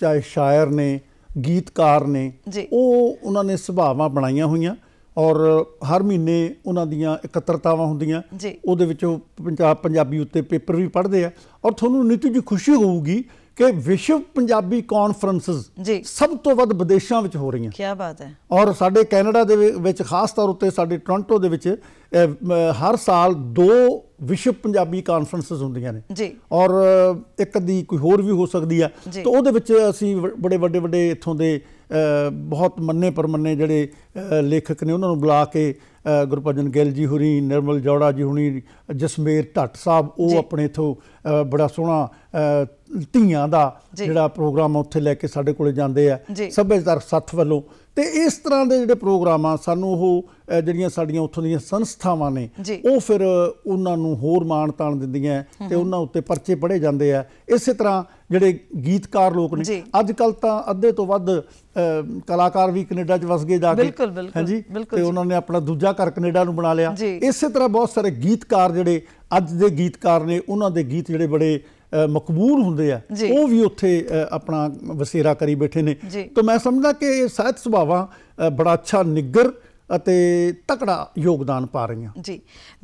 ਚਾਹੇ ਸ਼ਾਇਰ ਨੇ ਗੀਤਕਾਰ ਨੇ ਉਹ ਉਹਨਾਂ ਨੇ ਸੁਭਾਵਾਂ ਬਣਾਈਆਂ ਹੋਈਆਂ ਔਰ ਹਰ ਮਹੀਨੇ ਉਹਨਾਂ ਦੀਆਂ ਇਕੱਤਰਤਾਵਾਂ ਹੁੰਦੀਆਂ ਉਹਦੇ ਵਿੱਚ ਪੰਜਾਬ ਪੰਜਾਬੀ ਉੱਤੇ ਪੇਪਰ ਵੀ ਪੜ੍ਹਦੇ ਆ ਔਰ ਤੁਹਾਨੂੰ ਨੀਤੂ ਜੀ ਖੁਸ਼ੀ ਹੋਊਗੀ ਕਿ ਵਿਸ਼ਵ ਪੰਜਾਬੀ ਕਾਨਫਰੰਸਸ ਸਭ ਤੋਂ ਵੱਧ ਵਿਦੇਸ਼ਾਂ ਵਿੱਚ ਹੋ ਰਹੀਆਂ ਕੀ ਬਾਤ ਹੈ ਔਰ ਸਾਡੇ ਕੈਨੇਡਾ ਦੇ ਵਿੱਚ ਖਾਸ ਤੌਰ ਉੱਤੇ ਸਾਡੇ ਟੋਰਾਂਟੋ ਦੇ ਵਿੱਚ ਹਰ ਸਾਲ ਦੋ ਵਿਸ਼ਵ ਪੰਜਾਬੀ ਕਾਨਫਰੰਸਸ ਹੁੰਦੀਆਂ ਨੇ ਜੀ ਔਰ ਇੱਕ ਦੀ ਕੋਈ ਹੋਰ ਵੀ ਹੋ ਸਕਦੀ ਆ ਤਾਂ ਉਹਦੇ ਵਿੱਚ ਅਸੀਂ ਬੜੇ ਵੱਡੇ ਵੱਡੇ ਇੱਥੋਂ ਦੇ ਬਹੁਤ ਮੰਨੇ ਪਰਮੰਨੇ ਜਿਹੜੇ ਲੇਖਕ ਨੇ ਉਹਨਾਂ ਨੂੰ ਬੁਲਾ ਕੇ ਗੁਰਪਜਨ ਗਿੱਲ ਜੀ ਹੁਰੀ ਨਿਰਮਲ ਜੌੜਾ ਜੀ ਹੁਣੀ ਜਸਮੇਰ ਢੱਟ ਸਾਹਿਬ ਉਹ ਆਪਣੇ ਇਥੋਂ ਬੜਾ ਸੋਹਣਾ ਧੀਆਂ ਦਾ ਜਿਹੜਾ ਪ੍ਰੋਗਰਾਮ ਉੱਥੇ ਲੈ ਕੇ ਸਾਡੇ ਕੋਲੇ ਜਾਂਦੇ ਆ ਸੱਭਿਆਚਾਰ ਸੱਥ ਵੱਲੋਂ ਤੇ ਇਸ ਤਰ੍ਹਾਂ ਦੇ ਜਿਹੜੇ ਪ੍ਰੋਗਰਾਮ ਆ ਸਾਨੂੰ ਉਹ ਜਿਹੜੀਆਂ ਸਾਡੀਆਂ ਉੱਥੋਂ ਦੀਆਂ ਸੰਸਥਾਵਾਂ ਨੇ ਉਹ ਫਿਰ ਉਹਨਾਂ ਨੂੰ ਹੋਰ ਮਾਣ ਤਾਣ ਦਿੰਦੀਆਂ ਤੇ ਉਹਨਾਂ ਉੱਤੇ ਪਰਚੇ ਪੜੇ ਜਾਂਦੇ ਆ ਇਸੇ ਤਰ੍ਹਾਂ ਜਿਹੜੇ ਗੀਤਕਾਰ ਲੋਕ ਨੇ ਅੱਜ ਕੱਲ ਤਾਂ ਅੱਧੇ ਤੋਂ ਵੱਧ ਕਲਾਕਾਰ ਵੀ ਕੈਨੇਡਾ 'ਚ ਵਸ ਗਏ ਜਾ ਕੇ ਹਾਂਜੀ ਬਿਲਕੁਲ ਤੇ ਉਹਨਾਂ ਨੇ ਆਪਣਾ ਦੂਜਾ ਘਰ ਕੈਨੇਡਾ ਨੂੰ ਬਣਾ ਲਿਆ ਇਸੇ ਤਰ੍ਹਾਂ ਬਹੁਤ ਸਾਰੇ ਗੀਤਕਾਰ ਜਿਹੜੇ ਅੱਜ ਦੇ ਗੀਤਕਾਰ ਨੇ ਉਹਨਾਂ ਦੇ ਗੀਤ ਜਿਹੜੇ ਬੜੇ ਮਕਬੂਲ ਹੁੰਦੇ ਆ ਉਹ ਵੀ ਉੱਥੇ ਆਪਣਾ ਵਸੇਰਾ ਕਰੀ ਬੈਠੇ ਨੇ ਤਾਂ ਮੈਂ ਸਮਝਦਾ ਕਿ ਇਹ ਸਾਹਿਤ ਸੁਭਾਵਾਂ ਬੜਾ ਅੱਛਾ ਨਿੱਗਰ ਅਤੇ ਤਕੜਾ ਯੋਗਦਾਨ ਪਾ ਰਹੀਆਂ ਜੀ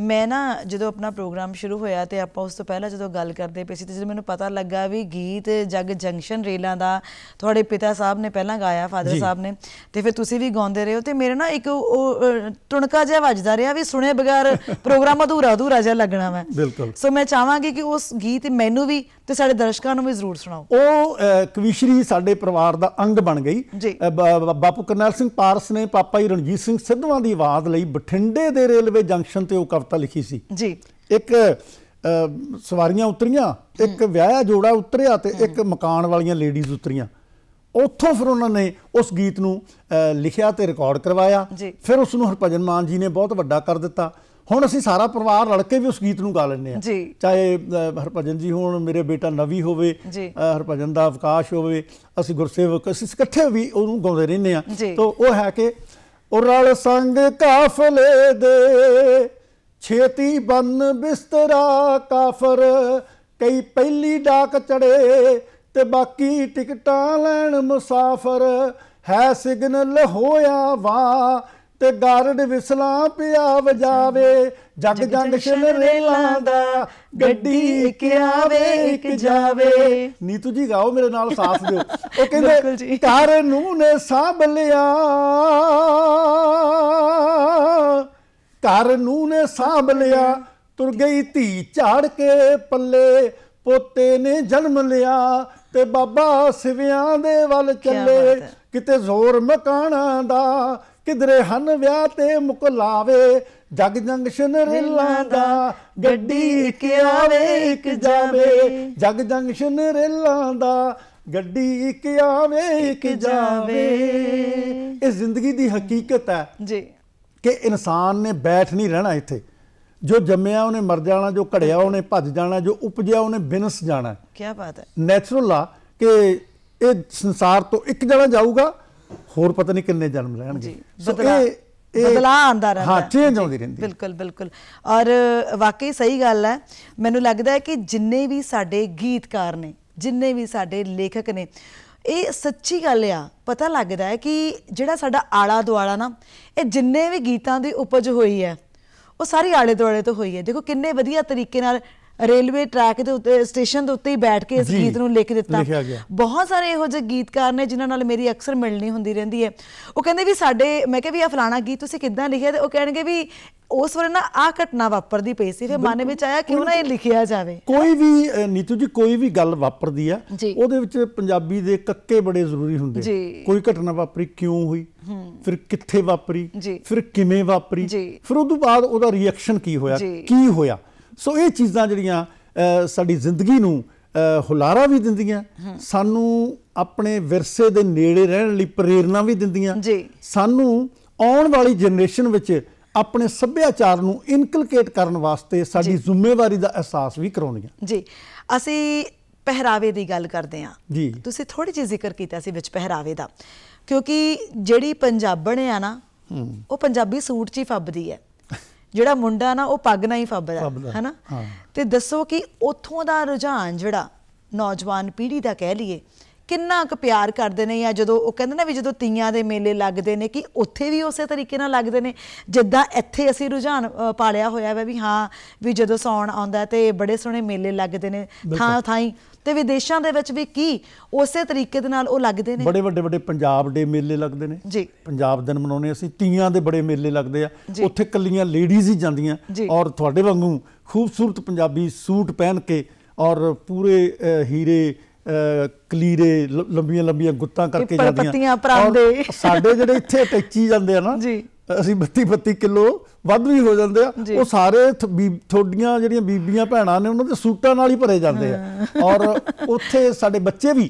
ਮੈਂ ਨਾ ਜਦੋਂ ਆਪਣਾ ਪ੍ਰੋਗਰਾਮ ਸ਼ੁਰੂ ਹੋਇਆ ਤੇ ਆਪਾਂ ਉਸ ਤੋਂ ਪਹਿਲਾਂ ਜਦੋਂ ਗੱਲ ਕਰਦੇ ਪਏ ਸੀ ਤੇ ਜਦੋਂ ਮੈਨੂੰ ਪਤਾ ਲੱਗਾ ਵੀ ਗੀਤ ਜਗ ਜੰਕਸ਼ਨ ਰੇਲਾਂ ਦਾ ਤੁਹਾਡੇ ਪਿਤਾ ਸਾਹਿਬ ਨੇ ਪਹਿਲਾਂ ਗਾਇਆ ਫਾਦਰ ਸਾਹਿਬ ਨੇ ਤੇ ਫਿਰ ਤੁਸੀਂ ਵੀ ਗਾਉਂਦੇ ਰਹੇ ਹੋ ਤੇ ਮੇਰੇ ਨਾ ਇੱਕ ਉਹ ਟੁਣਕਾ ਜਿਹਾ ਵੱਜਦਾ ਰਿਹਾ ਵੀ ਸੁਣੇ ਬਗੈਰ ਪ੍ਰੋਗਰਾਮ ਅਧੂਰਾ ਅਧੂਰਾ ਜਿਹਾ ਲੱਗਣਾ ਮੈਂ ਬਿਲਕੁਲ ਸੋ ਮੈਂ ਚਾਹਾਂਗੀ ਕਿ ਉਸ ਗੀਤ ਮੈਨੂੰ ਵੀ ਤੇ ਸਾਡੇ ਦਰਸ਼ਕਾਂ ਨੂੰ ਵੀ ਜ਼ਰੂਰ ਸੁਣਾਓ ਉਹ ਕਵੀਸ਼ਰੀ ਸਾਡੇ ਪਰਿਵਾਰ ਦਾ ਅੰਗ ਬਣ ਗਈ ਬਾਪੂ ਕਰਨਲ ਸਿੰਘ ਪਾਰਸ ਨੇ ਪਾਪਾ ਜੀ ਰਣਜੀਤ ਸਿੰਘ ਸਿੱਧਵਾਂ ਦੀ ਆਵਾਜ਼ ਲਈ ਬਠਿੰਡੇ ਦੇ ਰੇਲਵੇ ਜੰਕਸ਼ਨ ਤੇ ਉਹ ਕਵਿਤਾ ਲਿਖੀ ਸੀ ਜੀ ਇੱਕ ਸਵਾਰੀਆਂ ਉਤਰੀਆਂ ਇੱਕ ਵਿਆਹਿਆ ਜੋੜਾ ਉਤਰਿਆ ਤੇ ਇੱਕ ਮਕਾਨ ਵਾਲੀਆਂ ਲੇਡੀਜ਼ ਉਤਰੀਆਂ ਉੱਥੋਂ ਫਿਰ ਉਹਨਾਂ ਨੇ ਉਸ ਗੀਤ ਨੂੰ ਲਿਖਿਆ ਤੇ ਰਿਕਾਰਡ ਕਰਵਾਇਆ ਫਿਰ ਉਸ ਨੂੰ ਹਰਪਜਨ ਮਾਨ ਜੀ ਨੇ ਬਹੁਤ ਵੱਡਾ ਕਰ ਦਿੱਤਾ ਹੁਣ ਅਸੀਂ ਸਾਰਾ ਪਰਿਵਾਰ ਰਲ ਕੇ ਵੀ ਉਸ ਗੀਤ ਨੂੰ ਗਾ ਲੈਂਦੇ ਆ ਚਾਹੇ ਹਰਪਜਨ ਜੀ ਹੋਣ ਮੇਰੇ ਬੇਟਾ ਨਵੀ ਹੋਵੇ ਹਰਪਜਨ ਦਾ ਅਵਕਾਸ਼ ਹੋਵੇ ਅਸੀਂ ਗੁਰਸੇਵਕ ਅਸੀਂ ਇਕੱਠੇ ਵੀ ਉਹਨੂੰ ਗਾਉਂਦੇ ਰਹਿੰਦੇ ਆ ਤਾਂ ਉਹ ਹੈ ਕਿ ਉਹ ਰਲ ਸੰਗ ਕਾਫਲੇ ਦੇ ਛੇਤੀ ਬੰਨ ਬਿਸਤਰਾ ਕਾਫਰ ਕਈ ਪਹਿਲੀ ਡਾਕ ਚੜੇ ਤੇ ਬਾਕੀ ਟਿਕਟਾਂ ਲੈਣ ਮੁਸਾਫਰ ਹੈ ਸਿਗਨਲ ਹੋਇਆ ਵਾ ਤੇ ਗਾਰਡ ਵਿਸਲਾ ਪਿਆ ਵਜਾਵੇ ਜਗ ਜਗ ਰੇਲਾਂ ਦਾ ਗੱਡੀ ਇੱਕ ਆਵੇ ਇੱਕ ਜਾਵੇ ਨੀਤੂ ਜੀ ਗਾਓ ਮੇਰੇ ਨਾਲ ਸਾਥ ਦਿਓ ਉਹ ਕਹਿੰਦੇ ਕਰ ਨੂੰ ਨੇ ਸਾਂਭ ਲਿਆ ਕਰ ਨੂੰ ਨੇ ਸਾਂਭ ਲਿਆ ਤੁਰ ਗਈ ਧੀ ਝਾੜ ਕੇ ਪੱਲੇ ਪੋਤੇ ਨੇ ਜਨਮ ਲਿਆ ਤੇ ਬਾਬਾ ਸਿਵਿਆਂ ਦੇ ਵੱਲ ਚੱਲੇ ਕਿਤੇ ਜ਼ੋਰ ਮਕਾਨਾਂ ਦਾ ਕਿਧਰੇ ਹਨ ਵਿਆਹ ਤੇ ਮੁਕਲਾਵੇ ਜਗ ਜੰਕਸ਼ਨ ਰੇਲਾਂ ਦਾ ਗੱਡੀ ਇੱਕ ਆਵੇ ਇੱਕ ਜਾਵੇ ਜਗ ਜੰਕਸ਼ਨ ਰੇਲਾਂ ਦਾ ਗੱਡੀ ਇੱਕ ਆਵੇ ਇੱਕ ਜਾਵੇ ਇਹ ਜ਼ਿੰਦਗੀ ਦੀ ਹਕੀਕਤ ਹੈ ਜੀ ਕਿ ਇਨਸਾਨ ਨੇ ਬੈਠ ਨਹੀਂ ਰਹਿਣਾ ਇੱਥੇ ਜੋ ਜੰਮਿਆ ਉਹਨੇ ਮਰ ਜਾਣਾ ਜੋ ਘੜਿਆ ਉਹਨੇ ਭੱਜ ਜਾਣਾ ਜੋ ਉਪਜਿਆ ਉਹਨੇ ਬਿਨਸ ਜਾਣਾ ਕੀ ਬਾਤ ਹੈ ਨੈਚੁਰਲ ਆ ਕਿ ਇਹ ਸੰਸਾਰ ਤੋਂ ਇੱਕ ਜਣਾ ਜਾਊਗਾ ਹੋਰ ਪਤਾ ਨਹੀਂ ਕਿੰਨੇ ਜਨਮ ਲੈਣਗੇ ਸੋ ਇਹ ਬਦਲਾ ਆਂਦਾ ਰਹਿੰਦਾ ਹਾਂ ਚੇਂਜ ਆਉਂਦੀ ਰਹਿੰਦੀ ਬਿਲਕੁਲ ਬਿਲਕੁਲ ਔਰ ਵਾਕਈ ਸਹੀ ਗੱਲ ਹੈ ਮੈਨੂੰ ਲੱਗਦਾ ਹੈ ਕਿ ਜਿੰਨੇ ਵੀ ਸਾਡੇ ਗੀਤਕਾਰ ਨੇ ਜਿੰਨੇ ਵੀ ਸਾਡੇ ਲੇਖਕ ਨੇ ਇਹ ਸੱਚੀ ਗੱਲ ਆ ਪਤਾ ਲੱਗਦਾ ਹੈ ਕਿ ਜਿਹੜਾ ਸਾਡਾ ਆਲਾ ਦੁਆਲਾ ਨਾ ਇਹ ਜਿੰਨੇ ਵੀ ਗੀਤਾਂ ਦੀ ਉਪਜ ਹੋਈ ਹੈ ਉਹ ਸਾਰੀ ਆਲੇ ਦੁਆਲੇ ਤੋਂ ਹੋਈ ਹੈ ਦੇਖੋ ਕਿੰਨੇ ਵਧੀਆ ਤਰੀਕੇ ਨਾਲ ਰੇਲਵੇ ਟਰੈਕ ਦੇ ਉੱਤੇ ਸਟੇਸ਼ਨ ਦੇ ਉੱਤੇ ਹੀ ਬੈਠ ਕੇ ਇਸ ਗੀਤ ਨੂੰ ਲਿਖ ਦਿੱਤਾ ਬਹੁਤ ਸਾਰੇ ਇਹੋ ਜਿਹੇ ਗੀਤਕਾਰ ਨੇ ਜਿਨ੍ਹਾਂ ਨਾਲ ਮੇਰੀ ਅਕਸਰ ਮਿਲਣੀ ਹੁੰਦੀ ਰਹਿੰਦੀ ਹੈ ਉਹ ਕਹਿੰਦੇ ਵੀ ਸਾਡੇ ਮੈਂ ਕਿਹਾ ਵੀ ਆ ਫਲਾਣਾ ਗੀਤ ਤੁਸੀਂ ਕਿੱਦਾਂ ਲਿਖਿਆ ਤੇ ਉਹ ਕਹਿਣਗੇ ਵੀ ਉਸ ਵਾਰ ਨਾ ਆ ਘਟਨਾ ਵਾਪਰਦੀ ਪਈ ਸੀ ਫਿਰ ਮਨ ਵਿੱਚ ਆਇਆ ਕਿਉਂ ਨਾ ਇਹ ਲਿਖਿਆ ਜਾਵੇ ਕੋਈ ਵੀ ਨੀਤੂ ਜੀ ਕੋਈ ਵੀ ਗੱਲ ਵਾਪਰਦੀ ਆ ਉਹਦੇ ਵਿੱਚ ਪੰਜਾਬੀ ਦੇ ਕੱਕੇ ਬੜੇ ਜ਼ਰੂਰੀ ਹੁੰਦੇ ਕੋਈ ਘਟਨਾ ਵਾਪਰੀ ਕਿਉਂ ਹੋਈ ਫਿਰ ਕਿੱਥੇ ਵਾਪਰੀ ਫਿਰ ਕਿਵੇਂ ਵਾਪਰੀ ਫਿਰ ਉਸ ਤੋਂ ਬਾਅਦ ਉਹਦਾ ਰਿਐਕਸ਼ਨ ਕੀ ਹੋਇਆ ਕੀ ਹੋਇਆ ਸੋ ਇਹ ਚੀਜ਼ਾਂ ਜਿਹੜੀਆਂ ਸਾਡੀ ਜ਼ਿੰਦਗੀ ਨੂੰ ਹੁਲਾਰਾ ਵੀ ਦਿੰਦੀਆਂ ਸਾਨੂੰ ਆਪਣੇ ਵਿਰਸੇ ਦੇ ਨੇੜੇ ਰਹਿਣ ਲਈ ਪ੍ਰੇਰਣਾ ਵੀ ਦਿੰਦੀਆਂ ਸਾਨੂੰ ਆਉਣ ਵਾਲੀ ਜਨਰੇਸ਼ਨ ਵਿੱਚ ਆਪਣੇ ਸੱਭਿਆਚਾਰ ਨੂੰ ਇਨਕਲਕੇਟ ਕਰਨ ਵਾਸਤੇ ਸਾਡੀ ਜ਼ਿੰਮੇਵਾਰੀ ਦਾ ਅਹਿਸਾਸ ਵੀ ਕਰਾਉਣੀਆਂ ਜੀ ਅਸੀਂ ਪਹਿਰਾਵੇ ਦੀ ਗੱਲ ਕਰਦੇ ਹਾਂ ਜੀ ਤੁਸੀਂ ਥੋੜੀ ਜਿਹੀ ਜ਼ਿਕਰ ਕੀਤਾ ਸੀ ਵਿੱਚ ਪਹਿਰਾਵੇ ਦਾ ਕਿਉਂਕਿ ਜਿਹੜੀ ਪੰਜਾਬਣ ਆ ਨਾ ਉਹ ਪੰਜਾਬੀ ਸੂਟ 'ਚ ਹੀ ਫੱਬਦੀ ਹੈ ਜਿਹੜਾ ਮੁੰਡਾ ਨਾ ਉਹ ਪੱਗ ਨਾਲ ਹੀ ਫੱਬਦਾ ਹੈਨਾ ਤੇ ਦੱਸੋ ਕਿ ਉਥੋਂ ਦਾ ਰੁਝਾਨ ਜਿਹੜਾ ਨੌਜਵਾਨ ਪੀੜ੍ਹੀ ਦਾ ਕਹਿ ਲਈਏ ਕਿੰਨਾ ਕੁ ਪਿਆਰ ਕਰਦੇ ਨੇ ਜਾਂ ਜਦੋਂ ਉਹ ਕਹਿੰਦੇ ਨੇ ਵੀ ਜਦੋਂ ਤੀਆਂ ਦੇ ਮੇਲੇ ਲੱਗਦੇ ਨੇ ਕਿ ਉੱਥੇ ਵੀ ਉਸੇ ਤਰੀਕੇ ਨਾਲ ਲੱਗਦੇ ਨੇ ਜਿੱਦਾਂ ਇੱਥੇ ਅਸੀਂ ਰੁਝਾਨ ਪਾਲਿਆ ਹੋਇਆ ਵਾ ਵੀ ਹਾਂ ਵੀ ਜਦੋਂ ਸੌਣ ਆਉਂਦਾ ਤੇ ਬੜੇ ਸੋਹਣੇ ਮੇਲੇ ਲੱਗਦੇ ਨੇ ਥਾਂ ਥਾਈ ਤੇ ਵਿਦੇਸ਼ਾਂ ਦੇ ਵਿੱਚ ਵੀ ਕੀ ਉਸੇ ਤਰੀਕੇ ਦੇ ਨਾਲ ਉਹ ਲੱਗਦੇ ਨੇ ਬੜੇ ਵੱਡੇ ਵੱਡੇ ਪੰਜਾਬ ਦੇ ਮੇਲੇ ਲੱਗਦੇ ਨੇ ਜੀ ਪੰਜਾਬ ਦਿਨ ਮਨਾਉਨੇ ਅਸੀਂ ਤੀਆਂ ਦੇ ਬੜੇ ਮੇਲੇ ਲੱਗਦੇ ਆ ਉੱਥੇ ਕੱਲੀਆਂ ਲੇਡੀਜ਼ ਹੀ ਜਾਂਦੀਆਂ ਔਰ ਤੁਹਾਡੇ ਵਾਂਗੂ ਖੂਬਸੂਰਤ ਪੰਜਾਬੀ ਸੂਟ ਪਹਿਨ ਕੇ ਔਰ ਪੂਰੇ ਹੀਰੇ ਕਲੀਰੇ ਲੰਬੀਆਂ ਲੰਬੀਆਂ ਗੁੱਤਾਂ ਕਰਕੇ ਜਾਂਦੀਆਂ ਪੱਤੀਆਂ ਪਰਾਂਦੇ ਸਾਡੇ ਜਿਹੜੇ ਇੱਥੇ ਟੈਚੀ ਜਾਂਦੇ ਆ ਨਾ ਜੀ ਅਸੀਂ 32 32 ਕਿਲੋ ਵੱਧ ਵੀ ਹੋ ਜਾਂਦੇ ਆ ਉਹ ਸਾਰੇ ਥੋਡੀਆਂ ਜਿਹੜੀਆਂ ਬੀਬੀਆਂ ਭੈਣਾਂ ਨੇ ਉਹਨਾਂ ਦੇ ਸੂਟਾਂ ਨਾਲ ਹੀ ਭਰੇ ਜਾਂਦੇ ਆ ਔਰ ਉੱਥੇ ਸਾਡੇ ਬੱਚੇ ਵੀ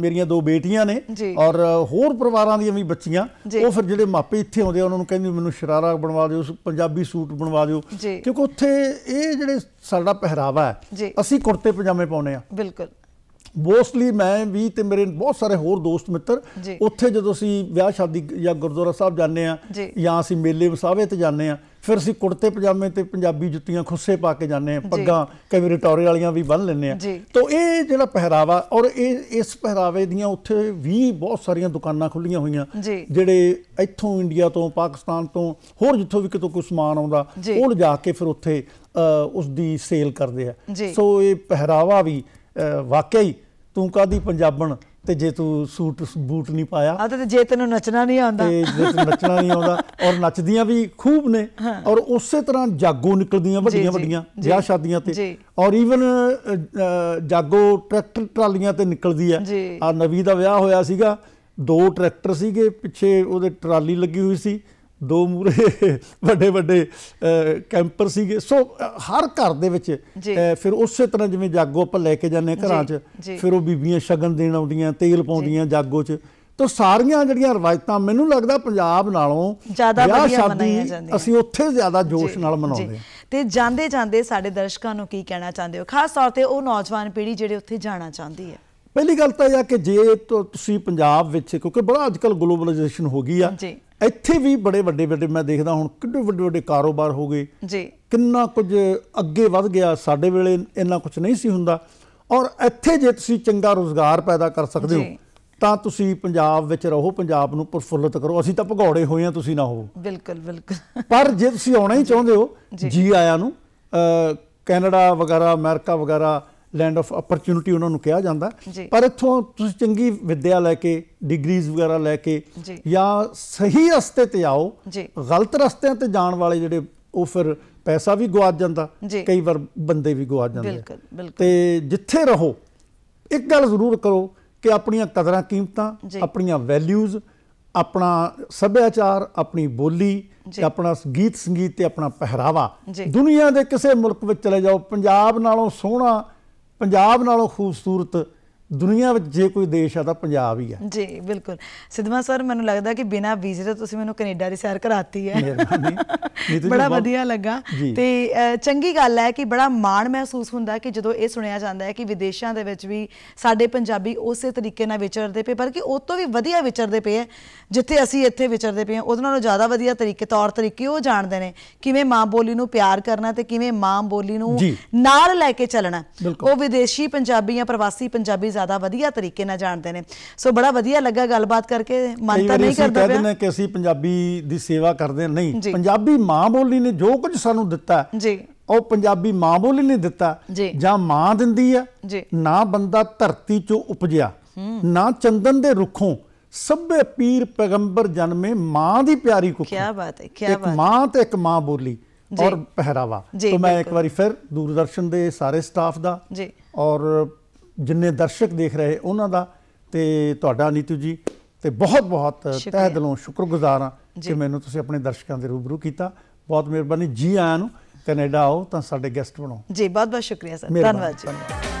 ਮੇਰੀਆਂ ਦੋ ਬੇਟੀਆਂ ਨੇ ਔਰ ਹੋਰ ਪਰਿਵਾਰਾਂ ਦੀਆਂ ਵੀ ਬੱਚੀਆਂ ਉਹ ਫਿਰ ਜਿਹੜੇ ਮਾਪੇ ਇੱਥੇ ਆਉਂਦੇ ਆ ਉਹਨਾਂ ਨੂੰ ਕਹਿੰਦੇ ਮੈਨੂੰ ਸ਼ਰਾਰਾ ਬਣਵਾ ਦਿਓ ਪੰਜਾਬੀ ਸੂਟ ਬਣਵਾ ਦਿਓ ਕਿਉਂਕਿ ਉੱਥੇ ਇਹ ਜਿਹੜੇ ਸਾਡਾ ਪਹਿਰਾਵਾ ਹੈ ਅਸੀਂ ਕੁਰਤੇ ਪਜਾਮੇ ਪਾਉਨੇ ਆ ਬਿਲਕੁਲ ਮੋਸਟਲੀ ਮੈਂ ਵੀ ਤੇ ਮੇਰੇ ਬਹੁਤ ਸਾਰੇ ਹੋਰ ਦੋਸਤ ਮਿੱਤਰ ਉੱਥੇ ਜਦੋਂ ਅਸੀਂ ਵਿਆਹ ਸ਼ਾਦੀ ਜਾਂ ਗੁਰਦੁਆਰਾ ਸਾਹਿਬ ਜਾਂਦੇ ਆ ਜਾਂ ਅਸੀਂ ਮੇਲੇ ਵਸਾਵੇ ਤੇ ਜਾਂਦੇ ਆ ਫਿਰ ਅਸੀਂ ਕੁੜਤੇ ਪਜਾਮੇ ਤੇ ਪੰਜਾਬੀ ਜੁੱਤੀਆਂ ਖੁੱਸੇ ਪਾ ਕੇ ਜਾਂਦੇ ਆ ਪੱਗਾਂ ਕਈ ਵਾਰੀ ਟੌਰੇ ਵਾਲੀਆਂ ਵੀ ਬੰਨ ਲੈਂਦੇ ਆ ਤੋਂ ਇਹ ਜਿਹੜਾ ਪਹਿਰਾਵਾ ਔਰ ਇਹ ਇਸ ਪਹਿਰਾਵੇ ਦੀਆਂ ਉੱਥੇ ਵੀ ਬਹੁਤ ਸਾਰੀਆਂ ਦੁਕਾਨਾਂ ਖੁੱਲੀਆਂ ਹੋਈਆਂ ਜਿਹੜੇ ਇੱਥੋਂ ਇੰਡੀਆ ਤੋਂ ਪਾਕਿਸਤਾਨ ਤੋਂ ਹੋਰ ਜਿੱਥੋਂ ਵੀ ਕਿਤੋਂ ਕੋਈ ਸਮਾਨ ਆਉਂਦਾ ਉਹ ਲਿਜਾ ਕੇ ਫਿਰ ਉੱਥੇ ਉਸ ਦੀ ਸੇਲ ਕਰਦੇ ਆ ਸੋ ਇਹ ਪਹਿਰਾਵਾ ਵੀ ਵਾਕਈ ਤੂੰ ਕਾਦੀ ਪੰਜਾਬਣ ਤੇ ਜੇ ਤੂੰ ਸੂਟ ਬੂਟ ਨਹੀਂ ਪਾਇਆ ਆ ਤੇ ਜੇ ਤੈਨੂੰ ਨੱਚਣਾ ਨਹੀਂ ਆਉਂਦਾ ਤੇ ਜੇ ਤੈਨੂੰ ਨੱਚਣਾ ਨਹੀਂ ਆਉਂਦਾ ਔਰ ਨੱਚਦੀਆਂ ਵੀ ਖੂਬ ਨੇ ਔਰ ਉਸੇ ਤਰ੍ਹਾਂ ਜਾਗੋ ਨਿਕਲਦੀਆਂ ਵੱਡੀਆਂ ਵੱਡੀਆਂ ਵਿਆਹ ਸ਼ਾਦੀਆਂ ਤੇ ਔਰ ਈਵਨ ਜਾਗੋ ਟਰੈਕਟਰ ਟਰਾਲੀਆਂ ਤੇ ਨਿਕਲਦੀ ਆ ਆ ਨਵੀ ਦਾ ਵਿਆਹ ਹੋਇਆ ਸੀਗਾ ਦੋ ਟਰੈਕਟਰ ਸੀਗੇ ਪਿੱਛੇ ਉਹਦੇ ਟਰਾਲੀ ਲੱਗੀ ਹੋਈ ਸੀ ਦੋ ਮੂਰੇ ਵੱਡੇ ਵੱਡੇ ਕੈਂਪਰ ਸੀਗੇ ਸੋ ਹਰ ਘਰ ਦੇ ਵਿੱਚ ਫਿਰ ਉਸੇ ਤਰ੍ਹਾਂ ਜਿਵੇਂ ਜਾਗੋ ਆਪਾਂ ਲੈ ਕੇ ਜਾਂਦੇ ਘਰਾਂ 'ਚ ਫਿਰ ਉਹ ਬੀਬੀਆਂ ਸ਼ਗਨ ਦੇਣ ਆਉਂਦੀਆਂ ਤੇਲ ਪਾਉਂਦੀਆਂ ਜਾਗੋ 'ਚ ਤਾਂ ਸਾਰੀਆਂ ਜਿਹੜੀਆਂ ਰਵਾਇਤਾਂ ਮੈਨੂੰ ਲੱਗਦਾ ਪੰਜਾਬ ਨਾਲੋਂ ਜ਼ਿਆਦਾ ਵਧੀਆ ਮਨਾਈਆਂ ਜਾਂਦੀਆਂ ਅਸੀਂ ਉੱਥੇ ਜ਼ਿਆਦਾ ਜੋਸ਼ ਨਾਲ ਮਨਾਉਂਦੇ ਤੇ ਜਾਂਦੇ ਜਾਂਦੇ ਸਾਡੇ ਦਰਸ਼ਕਾਂ ਨੂੰ ਕੀ ਕਹਿਣਾ ਚਾਹੁੰਦੇ ਹੋ ਖਾਸ ਤੌਰ ਤੇ ਉਹ ਨੌਜਵਾਨ ਪੀੜ੍ਹੀ ਜਿਹੜੇ ਉੱਥੇ ਜਾਣਾ ਚਾਹੁੰਦੀ ਹੈ ਪਹਿਲੀ ਗੱਲ ਤਾਂ ਇਹ ਆ ਕਿ ਜੇ ਤੁਸੀਂ ਪੰਜਾਬ ਵਿੱਚ ਕਿਉਂਕਿ ਬੜਾ ਅੱਜਕੱਲ ਗਲੋਬਲਾਈਜੇਸ਼ਨ ਹੋ ਗਈ ਆ ਇੱਥੇ ਵੀ ਬੜੇ ਵੱਡੇ ਵੱਡੇ ਮੈਂ ਦੇਖਦਾ ਹੁਣ ਕਿੰਨੇ ਵੱਡੇ ਵੱਡੇ ਕਾਰੋਬਾਰ ਹੋ ਗਏ ਜੀ ਕਿੰਨਾ ਕੁਝ ਅੱਗੇ ਵੱਧ ਗਿਆ ਸਾਡੇ ਵੇਲੇ ਇੰਨਾ ਕੁਝ ਨਹੀਂ ਸੀ ਹੁੰਦਾ ਔਰ ਇੱਥੇ ਜੇ ਤੁਸੀਂ ਚੰਗਾ ਰੋਜ਼ਗਾਰ ਪੈਦਾ ਕਰ ਸਕਦੇ ਹੋ ਤਾਂ ਤੁਸੀਂ ਪੰਜਾਬ ਵਿੱਚ ਰਹੋ ਪੰਜਾਬ ਨੂੰ ਪਰਫੁੱਲਤ ਕਰੋ ਅਸੀਂ ਤਾਂ ਭਗੌੜੇ ਹੋਏ ਆ ਤੁਸੀਂ ਨਾ ਹੋਵੋ ਬਿਲਕੁਲ ਬਿਲਕੁਲ ਪਰ ਜੇ ਤੁਸੀਂ ਆਉਣਾ ਹੀ ਚਾਹੁੰਦੇ ਹੋ ਜੀ ਆਇਆਂ ਨੂੰ ਕੈਨੇਡਾ ਵਗੈਰਾ ਅਮਰੀਕਾ ਵਗੈਰਾ ਲੈਂਡ ਆਫ ਓਪਰਚ्युनिटी ਉਹਨਾਂ ਨੂੰ ਕਿਹਾ ਜਾਂਦਾ ਪਰ ਇੱਥੋਂ ਤੁਸੀਂ ਚੰਗੀ ਵਿੱਦਿਆ ਲੈ ਕੇ ਡਿਗਰੀਜ਼ ਵਗੈਰਾ ਲੈ ਕੇ ਜਾਂ ਸਹੀ ਰਸਤੇ ਤੇ ਆਓ ਗਲਤ ਰਸਤਿਆਂ ਤੇ ਜਾਣ ਵਾਲੇ ਜਿਹੜੇ ਉਹ ਫਿਰ ਪੈਸਾ ਵੀ ਗਵਾਚ ਜਾਂਦਾ ਕਈ ਵਾਰ ਬੰਦੇ ਵੀ ਗਵਾਚ ਜਾਂਦੇ ਤੇ ਜਿੱਥੇ ਰਹੋ ਇੱਕ ਗੱਲ ਜ਼ਰੂਰ ਕਰੋ ਕਿ ਆਪਣੀਆਂ ਕਦਰਾਂ ਕੀਮਤਾਂ ਆਪਣੀਆਂ ਵੈਲਿਊਜ਼ ਆਪਣਾ ਸੱਭਿਆਚਾਰ ਆਪਣੀ ਬੋਲੀ ਤੇ ਆਪਣਾ ਗੀਤ ਸੰਗੀਤ ਤੇ ਆਪਣਾ ਪਹਿਰਾਵਾ ਦੁਨੀਆ ਦੇ ਕਿਸੇ ਮੁਲਕ ਵਿੱਚ ਚਲੇ ਜਾਓ ਪੰਜਾਬ ਨਾਲੋਂ ਸੋਹਣਾ ਪੰਜਾਬ ਨਾਲੋਂ ਖੂਬਸੂਰਤ ਦੁਨੀਆ ਵਿੱਚ ਜੇ ਕੋਈ ਦੇਸ਼ ਆ ਤਾਂ ਪੰਜਾਬ ਹੀ ਆ ਜੀ ਬਿਲਕੁਲ ਸਿਧਵਾ ਸਰ ਮੈਨੂੰ ਲੱਗਦਾ ਕਿ ਬਿਨਾ ਵੀਜ਼ੇ ਤੋਂ ਤੁਸੀਂ ਮੈਨੂੰ ਕੈਨੇਡਾ ਦੀ ਸੈਰ ਕਰਾਤੀ ਹੈ ਮਿਹਰਬਾਨੀ ਬੜਾ ਵਧੀਆ ਲੱਗਾ ਤੇ ਚੰਗੀ ਗੱਲ ਹੈ ਕਿ ਬੜਾ ਮਾਣ ਮਹਿਸੂਸ ਹੁੰਦਾ ਕਿ ਜਦੋਂ ਇਹ ਸੁਣਿਆ ਜਾਂਦਾ ਹੈ ਕਿ ਵਿਦੇਸ਼ਾਂ ਦੇ ਵਿੱਚ ਵੀ ਸਾਡੇ ਪੰਜਾਬੀ ਉਸੇ ਤਰੀਕੇ ਨਾਲ ਵਿਚਰਦੇ ਪਏ ਬਲਕਿ ਉਸ ਤੋਂ ਵੀ ਵਧੀਆ ਵਿਚਰਦੇ ਪਏ ਹੈ ਜਿੱਥੇ ਅਸੀਂ ਇੱਥੇ ਵਿਚਰਦੇ ਪਏ ਹਾਂ ਉਹਨਾਂ ਨਾਲੋਂ ਜ਼ਿਆਦਾ ਵਧੀਆ ਤਰੀਕੇ ਤੌਰ ਤਰੀਕੇ ਉਹ ਜਾਣਦੇ ਨੇ ਕਿਵੇਂ ਮਾਂ ਬੋਲੀ ਨੂੰ ਪਿਆਰ ਕਰਨਾ ਤੇ ਕਿਵੇਂ ਮਾਂ ਬੋਲੀ ਨੂੰ ਨਾਲ ਲੈ ਕੇ ਚੱਲਣਾ ਉਹ ਵਿਦੇਸ਼ੀ ਪੰਜਾਬੀ ਜਾਂ ਪ੍ਰਵਾਸੀ ਪੰਜਾਬੀ ਜ਼ਿਆਦਾ ਵਧੀਆ ਤਰੀਕੇ ਨਾਲ ਜਾਣਦੇ ਨੇ ਸੋ ਬੜਾ ਵਧੀਆ ਲੱਗਾ ਗੱਲਬਾਤ ਕਰਕੇ ਮਨ ਤਾਂ ਨਹੀਂ ਕਰਦਾ ਪਿਆ ਕਿ ਅਸੀਂ ਪੰਜਾਬੀ ਦੀ ਸੇਵਾ ਕਰਦੇ ਨਹੀਂ ਪੰਜਾਬੀ ਮਾਂ ਬੋਲੀ ਨੇ ਜੋ ਕੁਝ ਸਾਨੂੰ ਦਿੱਤਾ ਜੀ ਉਹ ਪੰਜਾਬੀ ਮਾਂ ਬੋਲੀ ਨੇ ਦਿੱਤਾ ਜਾਂ ਮਾਂ ਦਿੰਦੀ ਆ ਨਾ ਬੰਦਾ ਧਰਤੀ ਚੋਂ ਉਪਜਿਆ ਨਾ ਚੰਦਨ ਦੇ ਰੁੱਖੋਂ ਸਭੇ ਪੀਰ ਪੈਗੰਬਰ ਜਨਮੇ ਮਾਂ ਦੀ ਪਿਆਰੀ ਕੁੱਖ ਕੀ ਬਾਤ ਹੈ ਕੀ ਬਾਤ ਇੱਕ ਮਾਂ ਤੇ ਇੱਕ ਮਾਂ ਬੋਲੀ ਔਰ ਪਹਿਰਾਵਾ ਤੋਂ ਮੈਂ ਇੱਕ ਵਾਰੀ ਫਿਰ ਦੂਰਦਰਸ਼ਨ ਦੇ ਸਾਰੇ ਸਟਾਫ ਦਾ ਜੀ ਔਰ ਜਿੰਨੇ ਦਰਸ਼ਕ ਦੇਖ ਰਹੇ ਉਹਨਾਂ ਦਾ ਤੇ ਤੁਹਾਡਾ ਨੀਤੂ ਜੀ ਤੇ ਬਹੁਤ ਬਹੁਤ ਤਹਿ ਦਿਲੋਂ ਸ਼ੁਕਰਗੁਜ਼ਾਰ ਹਾਂ ਕਿ ਮੈਨੂੰ ਤੁਸੀਂ ਆਪਣੇ ਦਰਸ਼ਕਾਂ ਦੇ ਰੂਬਰੂ ਕੀਤਾ ਬਹੁਤ ਮਿਹਰਬਾਨੀ ਜੀ ਆਇਆਂ ਨੂੰ ਕੈਨੇਡਾ ਆਓ ਤਾਂ ਸਾਡੇ ਗੈਸਟ ਬਣੋ ਜੀ ਬਹੁਤ ਬਹੁਤ ਸ਼ੁਕਰੀਆ ਸਰ ਧੰਨਵਾਦ ਜੀ